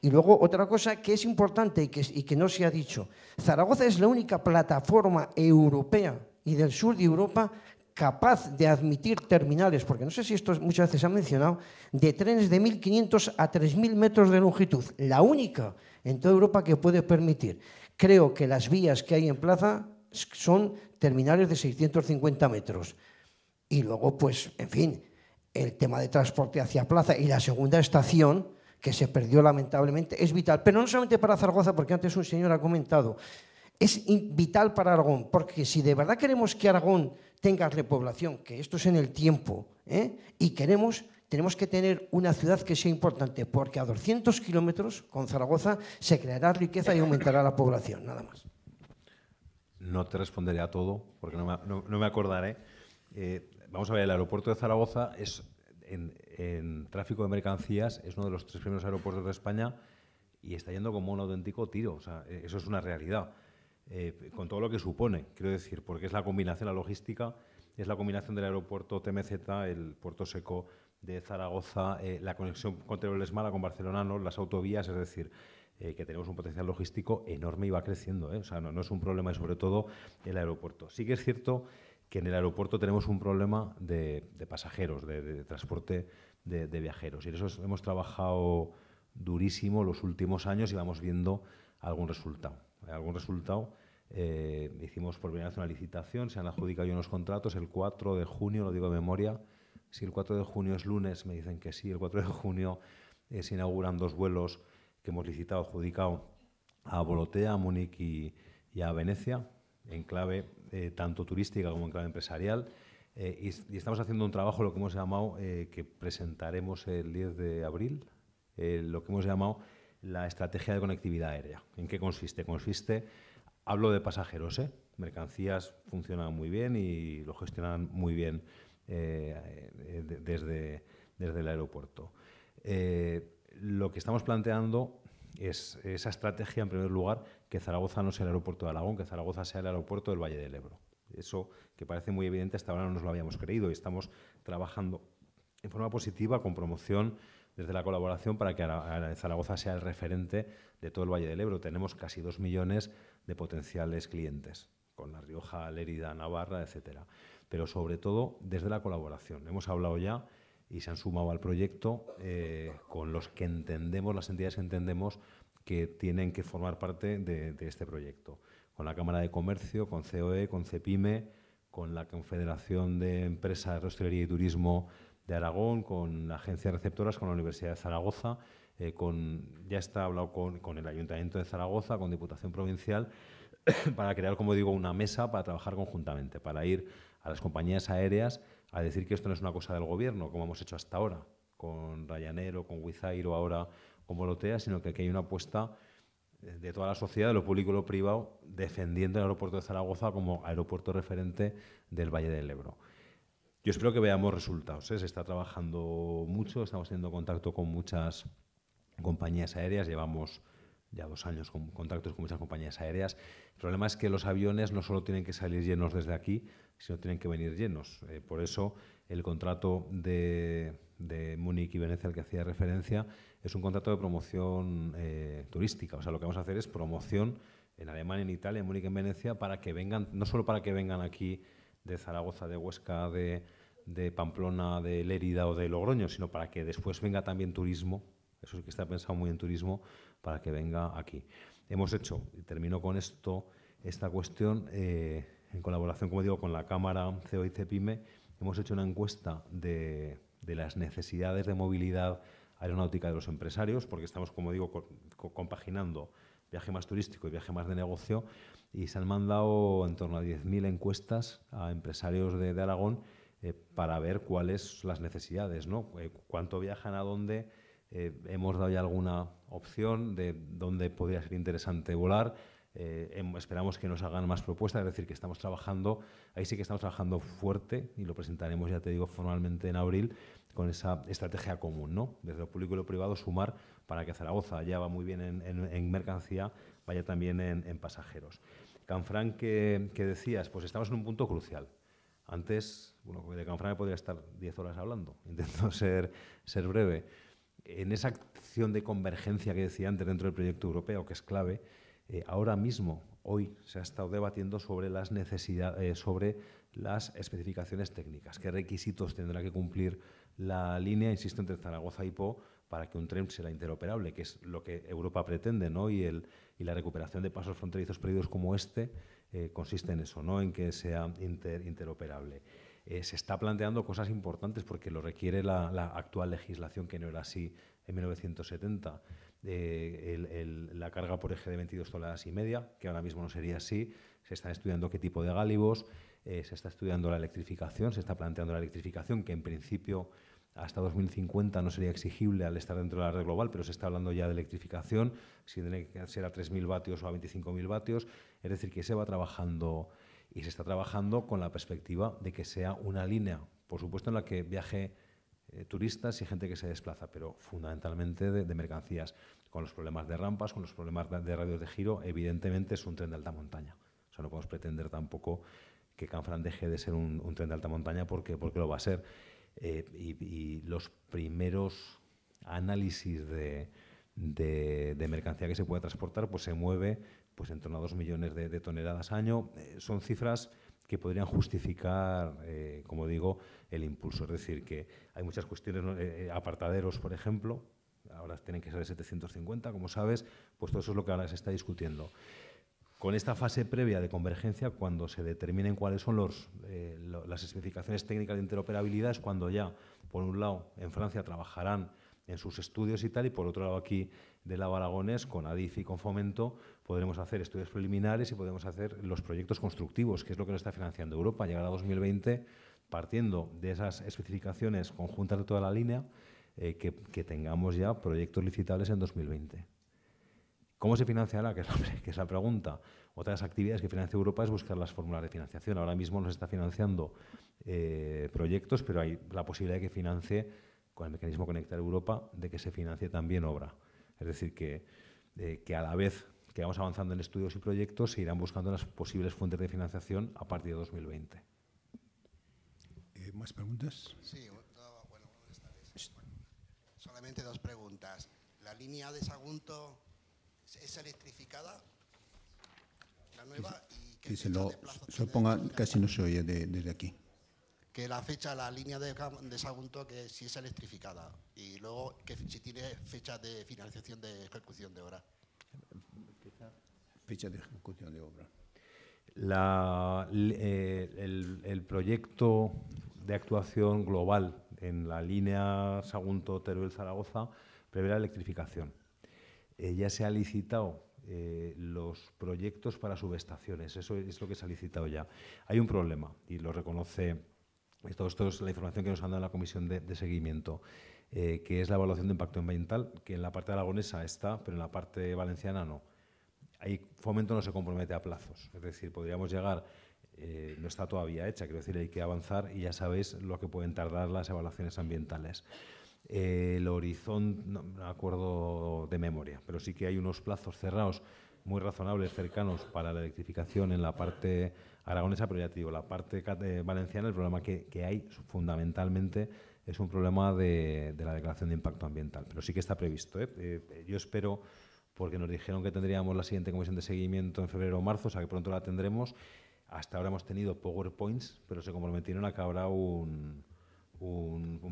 Y luego otra cosa que es importante y que, y que no se ha dicho. Zaragoza es la única plataforma europea y del sur de Europa capaz de admitir terminales, porque no sé si esto muchas veces se ha mencionado, de trenes de 1.500 a 3.000 metros de longitud, la única en toda Europa que puede permitir. Creo que las vías que hay en plaza son terminales de 650 metros. Y luego, pues, en fin, el tema de transporte hacia plaza y la segunda estación, que se perdió lamentablemente, es vital. Pero no solamente para Zaragoza, porque antes un señor ha comentado, es vital para Aragón, porque si de verdad queremos que Aragón tenga repoblación, que esto es en el tiempo, ¿eh? y queremos, tenemos que tener una ciudad que sea importante, porque a 200 kilómetros con Zaragoza se creará riqueza y aumentará la población, nada más. No te responderé a todo, porque no me, acordaré. Eh, vamos a ver, el aeropuerto de Zaragoza es, en, en, tráfico de mercancías es uno de los tres primeros aeropuertos de España y está yendo como un auténtico tiro. O sea, eh, eso es una realidad. Eh, con todo lo que supone, quiero decir, porque es la combinación, la logística, es la combinación del aeropuerto TMZ, el puerto seco de Zaragoza, eh, la conexión con Teruel-Esmala, con Barcelona, las autovías, es decir, eh, que tenemos un potencial logístico enorme y va creciendo. O sea, no, es un problema y sobre todo el aeropuerto. Sí que es cierto que en el aeropuerto tenemos un problema de, pasajeros, de, transporte de, de viajeros. Y en eso hemos trabajado durísimo los últimos años y vamos viendo algún resultado. Eh, algún resultado. Eh, hicimos por primera vez una licitación, se han adjudicado unos contratos. El 4 de junio, lo digo de memoria, si el 4 de junio es lunes, me dicen que sí, el 4 de junio eh, se inauguran dos vuelos que hemos licitado, adjudicado a Bolotea, a Múnich y, a Venecia, en clave tanto turística como en clave empresarial. y, estamos haciendo un trabajo, lo que hemos llamado, que presentaremos el 10 de abril, lo que hemos llamado la estrategia de conectividad aérea. ¿En qué consiste? Consiste, hablo de pasajeros, ¿eh? mercancías funcionan muy bien y lo gestionan muy bien eh, desde, desde el aeropuerto. Eh, lo que estamos planteando es esa estrategia, en primer lugar, que Zaragoza no sea el aeropuerto de Aragón, que Zaragoza sea el aeropuerto del Valle del Ebro. Eso que parece muy evidente hasta ahora no nos lo habíamos creído y estamos trabajando en forma positiva con promoción desde la colaboración para que Zaragoza sea el referente de todo el Valle del Ebro. Tenemos casi dos millones de potenciales clientes con La Rioja, Lérida, Navarra, etcétera. Pero sobre todo desde la colaboración. Hemos hablado ya y se han sumado al proyecto eh, con los que entendemos, las entidades que entendemos que tienen que formar parte de, este proyecto. Con la Cámara de Comercio, con COE, con CEPIME, con la Confederación de Empresas de Hostelería y Turismo de Aragón, con la Agencia Receptoras, con la Universidad de Zaragoza, eh, con, ya está hablado con, el Ayuntamiento de Zaragoza, con Diputación Provincial, <coughs> para crear, como digo, una mesa para trabajar conjuntamente, para ir a las compañías aéreas a decir que esto no es una cosa del gobierno, como hemos hecho hasta ahora, con Ryanair o con Huizairo o ahora con Volotea, sino que aquí hay una apuesta eh, de toda la sociedad, de lo público y lo privado, defendiendo el aeropuerto de Zaragoza como aeropuerto referente del Valle del Ebro. Yo espero que veamos resultados. ¿eh? Se está trabajando mucho, estamos teniendo contacto con muchas compañías aéreas, llevamos ya dos años con contactos con muchas compañías aéreas. El problema es que los aviones no solo tienen que salir llenos desde aquí, sino tienen que venir llenos. Eh, por eso el contrato de, Múnich y Venecia al que hacía referencia es un contrato de promoción eh, turística. O sea, lo que vamos a hacer es promoción en Alemania, en Italia, en Múnich, en Venecia, para que vengan, no solo para que vengan aquí de Zaragoza, de Huesca, de, Pamplona, de Lérida o de Logroño, sino para que después venga también turismo, eso es que está pensado muy en turismo, para que venga aquí. Hemos hecho, y termino con esto, esta cuestión, eh, en colaboración, como digo, con la Cámara CEO y e, hemos hecho una encuesta de, las necesidades de movilidad aeronáutica de los empresarios, porque estamos, como digo, compaginando viaje más turístico y viaje más de negocio, y se han mandado en torno a 10.000 encuestas a empresarios de, Aragón eh, para ver cuáles las necesidades, ¿no? Eh, cuánto viajan a dónde. Eh, hemos dado ya alguna opción de dónde podría ser interesante volar. Em, esperamos que nos hagan más propuestas, es decir, que estamos trabajando, ahí sí que estamos trabajando fuerte y lo presentaremos, ya te digo, formalmente en abril con esa estrategia común, ¿no? Desde lo público y lo privado sumar para que Zaragoza ya va muy bien en, mercancía, vaya también en pasajeros. Canfranc que, decías, pues estamos en un punto crucial. Antes, bueno, de Canfranc podría estar diez horas hablando, <laughs> intento ser, breve. En esa acción de convergencia que decía antes dentro del proyecto europeo, que es clave, eh, ahora mismo, hoy, se ha estado debatiendo sobre las necesidades, eh, sobre las especificaciones técnicas, qué requisitos tendrá que cumplir la línea, insisto, entre Zaragoza y Po, para que un tren sea interoperable, que es lo que Europa pretende, ¿no? Y, el, y la recuperación de pasos fronterizos perdidos como este eh, consiste en eso, ¿no? En que sea interoperable. Eh, se está planteando cosas importantes porque lo requiere la, actual legislación, que no era así en 1970. Eh, la carga por eje de 22 toneladas y media, que ahora mismo no sería así. Se está estudiando qué tipo de gálibos, se está estudiando la electrificación, se está planteando la electrificación, que en principio hasta 2050 no sería exigible al estar dentro de la red global, pero se está hablando ya de electrificación, si tiene que ser a 3.000 vatios o a 25.000 vatios, es decir, que se va trabajando y se está trabajando con la perspectiva de que sea una línea, por supuesto, en la que viaje eh, turistas y gente que se desplaza, pero fundamentalmente de, mercancías, con los problemas de rampas, con los problemas de radios de giro, evidentemente es un tren de alta montaña. O sea, no podemos pretender tampoco que Canfran deje de ser un, tren de alta montaña porque, porque lo va a ser eh, y, los primeros análisis de, de, mercancía que se puede transportar, pues se mueve pues en torno a 2 millones de, de toneladas año. Eh, son cifras que podrían justificar, eh, como digo, el impulso. Es decir, que hay muchas cuestiones, apartaderos, por ejemplo, ahora tienen que ser de 750, como sabes, pues todo eso es lo que ahora se está discutiendo con esta fase previa de convergencia, cuando se determinen cuáles son los, eh, las especificaciones técnicas de interoperabilidad, es cuando ya, por un lado, en Francia trabajarán en sus estudios y tal, y por otro lado aquí de la Aragonés, con ADIF y con Fomento, podremos hacer estudios preliminares y podemos hacer los proyectos constructivos, que es lo que nos está financiando Europa. Llegar a 2020 partiendo de esas especificaciones conjuntas de toda la línea, eh, que, que tengamos ya proyectos licitables en 2020. ¿Cómo se financiará? Que es, la, pregunta. Otras actividades que financia Europa es buscar las fórmulas de financiación. Ahora mismo nos está financiando eh, proyectos, pero hay la posibilidad de que financie, con el mecanismo Conectar Europa, de que se financie también obra. Es decir, que, eh, que a la vez que vamos avanzando en estudios y proyectos, se irán buscando las posibles fuentes de financiación a partir de 2020. Eh, ¿Más preguntas? Sí, solamente dos preguntas. La línea de Sagunto es electrificada la nueva que, se lo, ponga, casi no se oye desde aquí. Que la fecha, la línea de, Sagunto, que si es electrificada y luego que si tiene fecha de financiación de ejecución de obra. Fecha de ejecución de obra. Eh, el, proyecto de actuación global en la línea Sagunto-Teruel-Zaragoza prevé la electrificación ya se ha licitado eh, los proyectos para subestaciones. Eso es lo que se ha licitado ya. Hay un problema y lo reconoce. Todo esto es la información que nos han dado la comisión de, seguimiento, eh, que es la evaluación de impacto ambiental, que en la parte aragonesa está, pero en la parte valenciana no. Ahí fomento no se compromete a plazos. Es decir, podríamos llegar eh, no está todavía hecha, quiero decir, hay que avanzar y ya sabéis lo que pueden tardar las evaluaciones ambientales. Eh, el horizonte, no acuerdo de memoria, pero sí que hay unos plazos cerrados muy razonables, cercanos para la electrificación en la parte aragonesa, pero ya te digo, la parte eh, valenciana, el problema que, hay fundamentalmente es un problema de, la declaración de impacto ambiental, pero sí que está previsto. ¿eh? yo espero, porque nos dijeron que tendríamos la siguiente comisión de seguimiento en febrero o marzo, o sea que pronto la tendremos. Hasta ahora hemos tenido PowerPoints, pero se comprometieron a que habrá un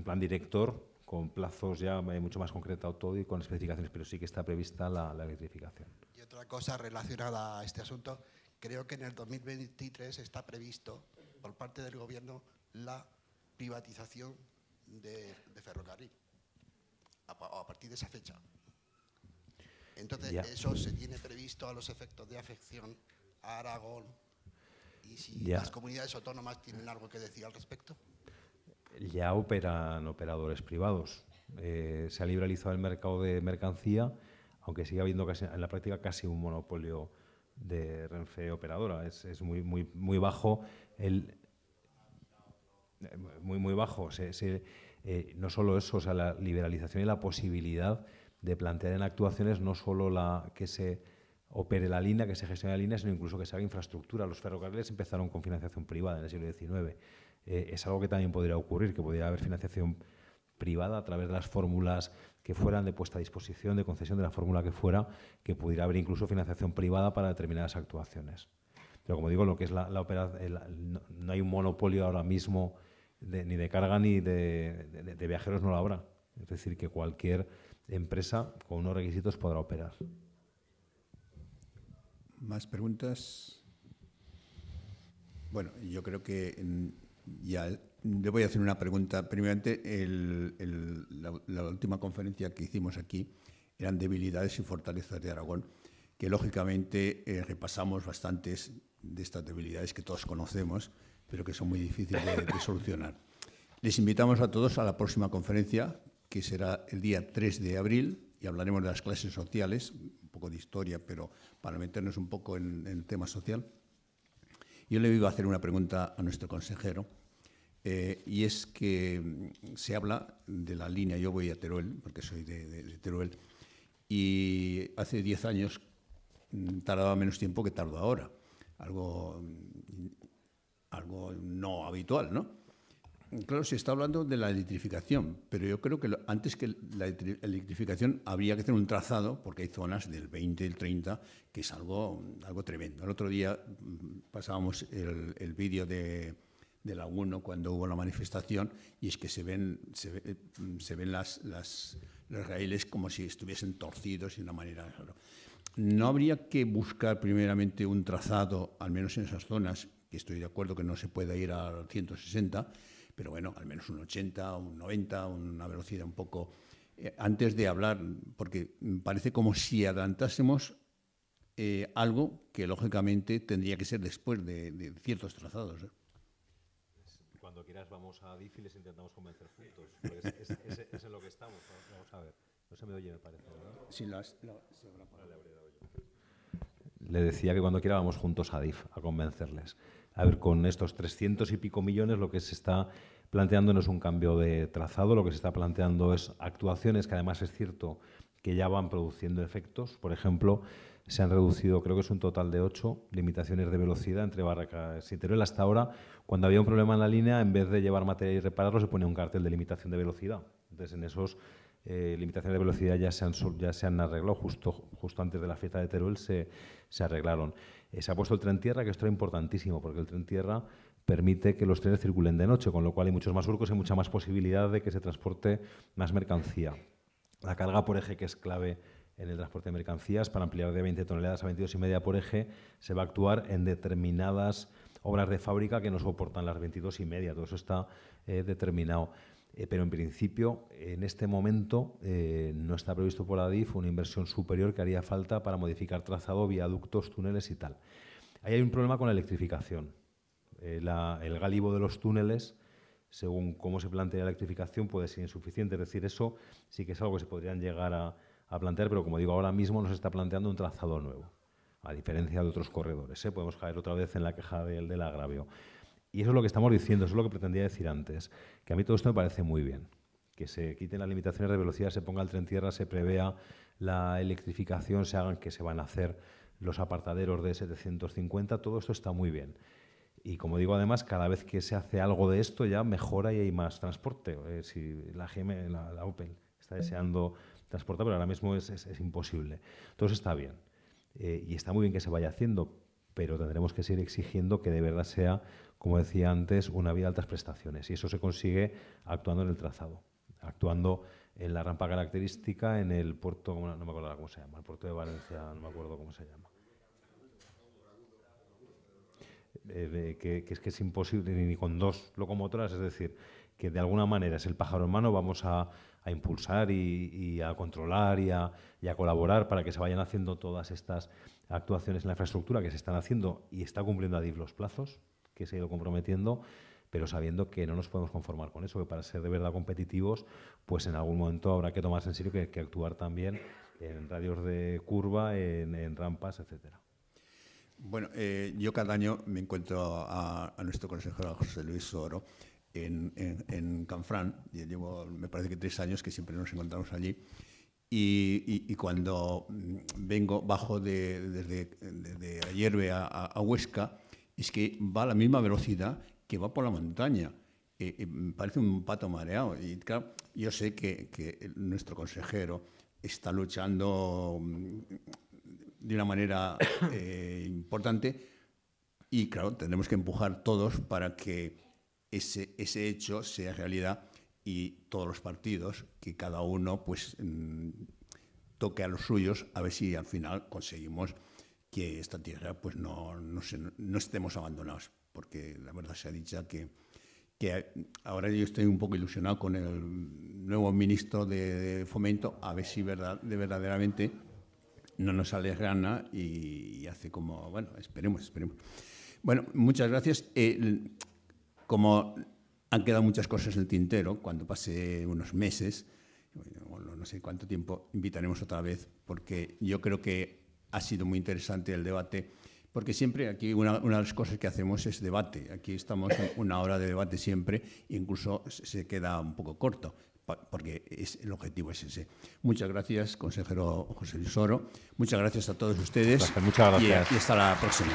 plan director con plazos ya eh, mucho más concretado todo y con especificaciones, pero sí que está prevista la, electrificación. Y otra cosa relacionada a este asunto, creo que en el 2023 está previsto por parte del Gobierno la privatización de, ferrocarril, a, partir de esa fecha. Entonces, eso se tiene previsto a los efectos de afección a Aragón. ¿Y si las comunidades autónomas tienen algo que decir al respecto? ya operan operadores privados. Eh, se ha liberalizado el mercado de mercancía, aunque sigue habiendo en la práctica casi un monopolio de Renfe operadora. Es, muy, muy, muy bajo Muy, muy bajo. Eh, no solo eso, o sea, la liberalización y la posibilidad de plantear en actuaciones no solo la que se opere la línea, que se gestione la línea, sino incluso que se haga infraestructura. Los ferrocarriles empezaron con financiación privada en el siglo XIX. Eh, es algo que también podría ocurrir, que podría haber financiación privada a través de las fórmulas que fueran de puesta a disposición, de concesión de la fórmula que fuera, que pudiera haber incluso financiación privada para determinadas actuaciones. Pero como digo, lo que es la, la eh, no, hay un monopolio ahora mismo ni de carga ni de, de, viajeros, no lo habrá. Es decir, que cualquier empresa con unos requisitos podrá operar. ¿Más preguntas? Bueno, yo creo que ya le voy a hacer una pregunta. Primeramente, la, última conferencia que hicimos aquí eran debilidades y fortalezas de Aragón, que lógicamente eh, repasamos bastantes de estas debilidades que todos conocemos, pero que son muy difíciles de, solucionar. Les invitamos a todos a la próxima conferencia, que será el día 3 de abril, y hablaremos de las clases sociales, un poco de historia, pero para meternos un poco en el tema social. Yo le iba a hacer una pregunta a nuestro consejero, eh, y es que mm, se habla de la línea, yo voy a Teruel, porque soy de, Teruel, y hace 10 años mm, tardaba menos tiempo que tardo ahora, algo, mm, algo no habitual, ¿no? claro, se está hablando de la electrificación, pero yo creo que antes que la electrificación habría que hacer un trazado, porque hay zonas del 20, del 30, que es algo, tremendo. El otro día mm, pasábamos el, vídeo de, la 1 cuando hubo la manifestación y es que se ven, eh, mm, se, ven las, las, los raíles como si estuviesen torcidos de una manera... ¿No habría que buscar primeramente un trazado, al menos en esas zonas, que estoy de acuerdo que no se puede ir al 160, pero bueno, al menos un 80, un 90, una velocidad un poco... Eh, antes de hablar, porque parece como si adelantásemos eh, algo que lógicamente tendría que ser después de, ciertos trazados. ¿eh? Cuando quieras vamos a DIF y les intentamos convencer juntos. Pues es, es, en lo que estamos. Vamos a ver. No se me oye, me parece. ¿no? Le decía que cuando quiera vamos juntos a DIF a convencerles. A ver, con estos 300 y pico millones lo que se está planteando no es un cambio de trazado, lo que se está planteando es actuaciones que además es cierto que ya van produciendo efectos. Por ejemplo, se han reducido, creo que es un total de ocho limitaciones de velocidad entre Barracas y Teruel. Hasta ahora, cuando había un problema en la línea, en vez de llevar material y repararlo, se ponía un cartel de limitación de velocidad. Entonces, en esos eh, limitaciones de velocidad ya se han, ya se han arreglado, justo, justo antes de la fiesta de Teruel se, se arreglaron se ha puesto el tren tierra, que esto era importantísimo, porque el tren tierra permite que los trenes circulen de noche, con lo cual hay muchos más surcos y mucha más posibilidad de que se transporte más mercancía. La carga por eje, que es clave en el transporte de mercancías, para ampliar de 20 toneladas a y media por eje, se va a actuar en determinadas obras de fábrica que no soportan las y media Todo eso está eh, determinado. Eh, pero en principio, en este momento, eh, no está previsto por la DIF una inversión superior que haría falta para modificar trazado, viaductos, túneles y tal. Ahí hay un problema con la electrificación. Eh, el galivo de los túneles, según cómo se plantea la electrificación, puede ser insuficiente. Es decir, eso sí que es algo que se podrían llegar a, plantear, pero como digo, ahora mismo no se está planteando un trazado nuevo, a diferencia de otros corredores. Podemos caer otra vez en la queja del agravio. Y eso es lo que estamos diciendo, eso es lo que pretendía decir antes, que a mí todo esto me parece muy bien, que se quiten las limitaciones de velocidad, se ponga el tren tierra, se prevea la electrificación, se hagan que se van a hacer los apartaderos de 750, todo esto está muy bien. Y como digo, además, cada vez que se hace algo de esto ya mejora y hay más transporte. Eh, si la, GM, la, Opel está deseando transportar, pero ahora mismo es, imposible. Todo imposible. está bien. Eh, y está muy bien que se vaya haciendo, pero tendremos que seguir exigiendo que de verdad sea, como decía antes, una vía de altas prestaciones. Y eso se consigue actuando en el trazado, actuando en la rampa característica, en el puerto, no me acuerdo cómo se llama, el puerto de Valencia, no me acuerdo cómo se llama. Eh, que, es que es imposible ni con dos locomotoras, es decir, que de alguna manera es el pájaro en mano, vamos a, impulsar y, a controlar y a, colaborar para que se vayan haciendo todas estas actuaciones en la infraestructura que se están haciendo y está cumpliendo a DIF los plazos que se ha ido comprometiendo, pero sabiendo que no nos podemos conformar con eso, que para ser de verdad competitivos, pues en algún momento habrá que tomarse en serio que, que actuar también en radios de curva, en, rampas, etcétera. Bueno, eh, yo cada año me encuentro a, nuestro consejero José Luis Oro en, en, en Canfrán, y llevo, me parece que tres años que siempre nos encontramos allí. Y, cuando mm, vengo bajo de, desde, Ayerbe a, Huesca, es que va a la misma velocidad que va por la montaña. Eh, eh, me parece un pato mareado. Y claro, yo sé que, nuestro consejero está luchando mm, de una manera <coughs> eh, importante y claro, tendremos que empujar todos para que ese, ese hecho sea realidad y todos los partidos, que cada uno pues mm, toque a los suyos, a ver si al final conseguimos que esta tierra pues no, no estemos abandonados, porque la verdad se ha dicho que, que ahora yo estoy un poco ilusionado con el nuevo ministro de, Fomento, a ver si verdad, de verdaderamente no nos sale y, y, hace como, bueno, esperemos, esperemos. Bueno, muchas gracias. Eh, como han quedado muchas cosas en el tintero. Cuando pase unos meses, no sé cuánto tiempo, invitaremos otra vez, porque yo creo que ha sido muy interesante el debate. Porque siempre aquí una, de las cosas que hacemos es debate. Aquí estamos una hora de debate siempre, incluso se queda un poco corto porque es, el objetivo es ese. Muchas gracias, consejero José Luis Oro. Muchas gracias a todos ustedes. muchas gracias. y hasta la próxima.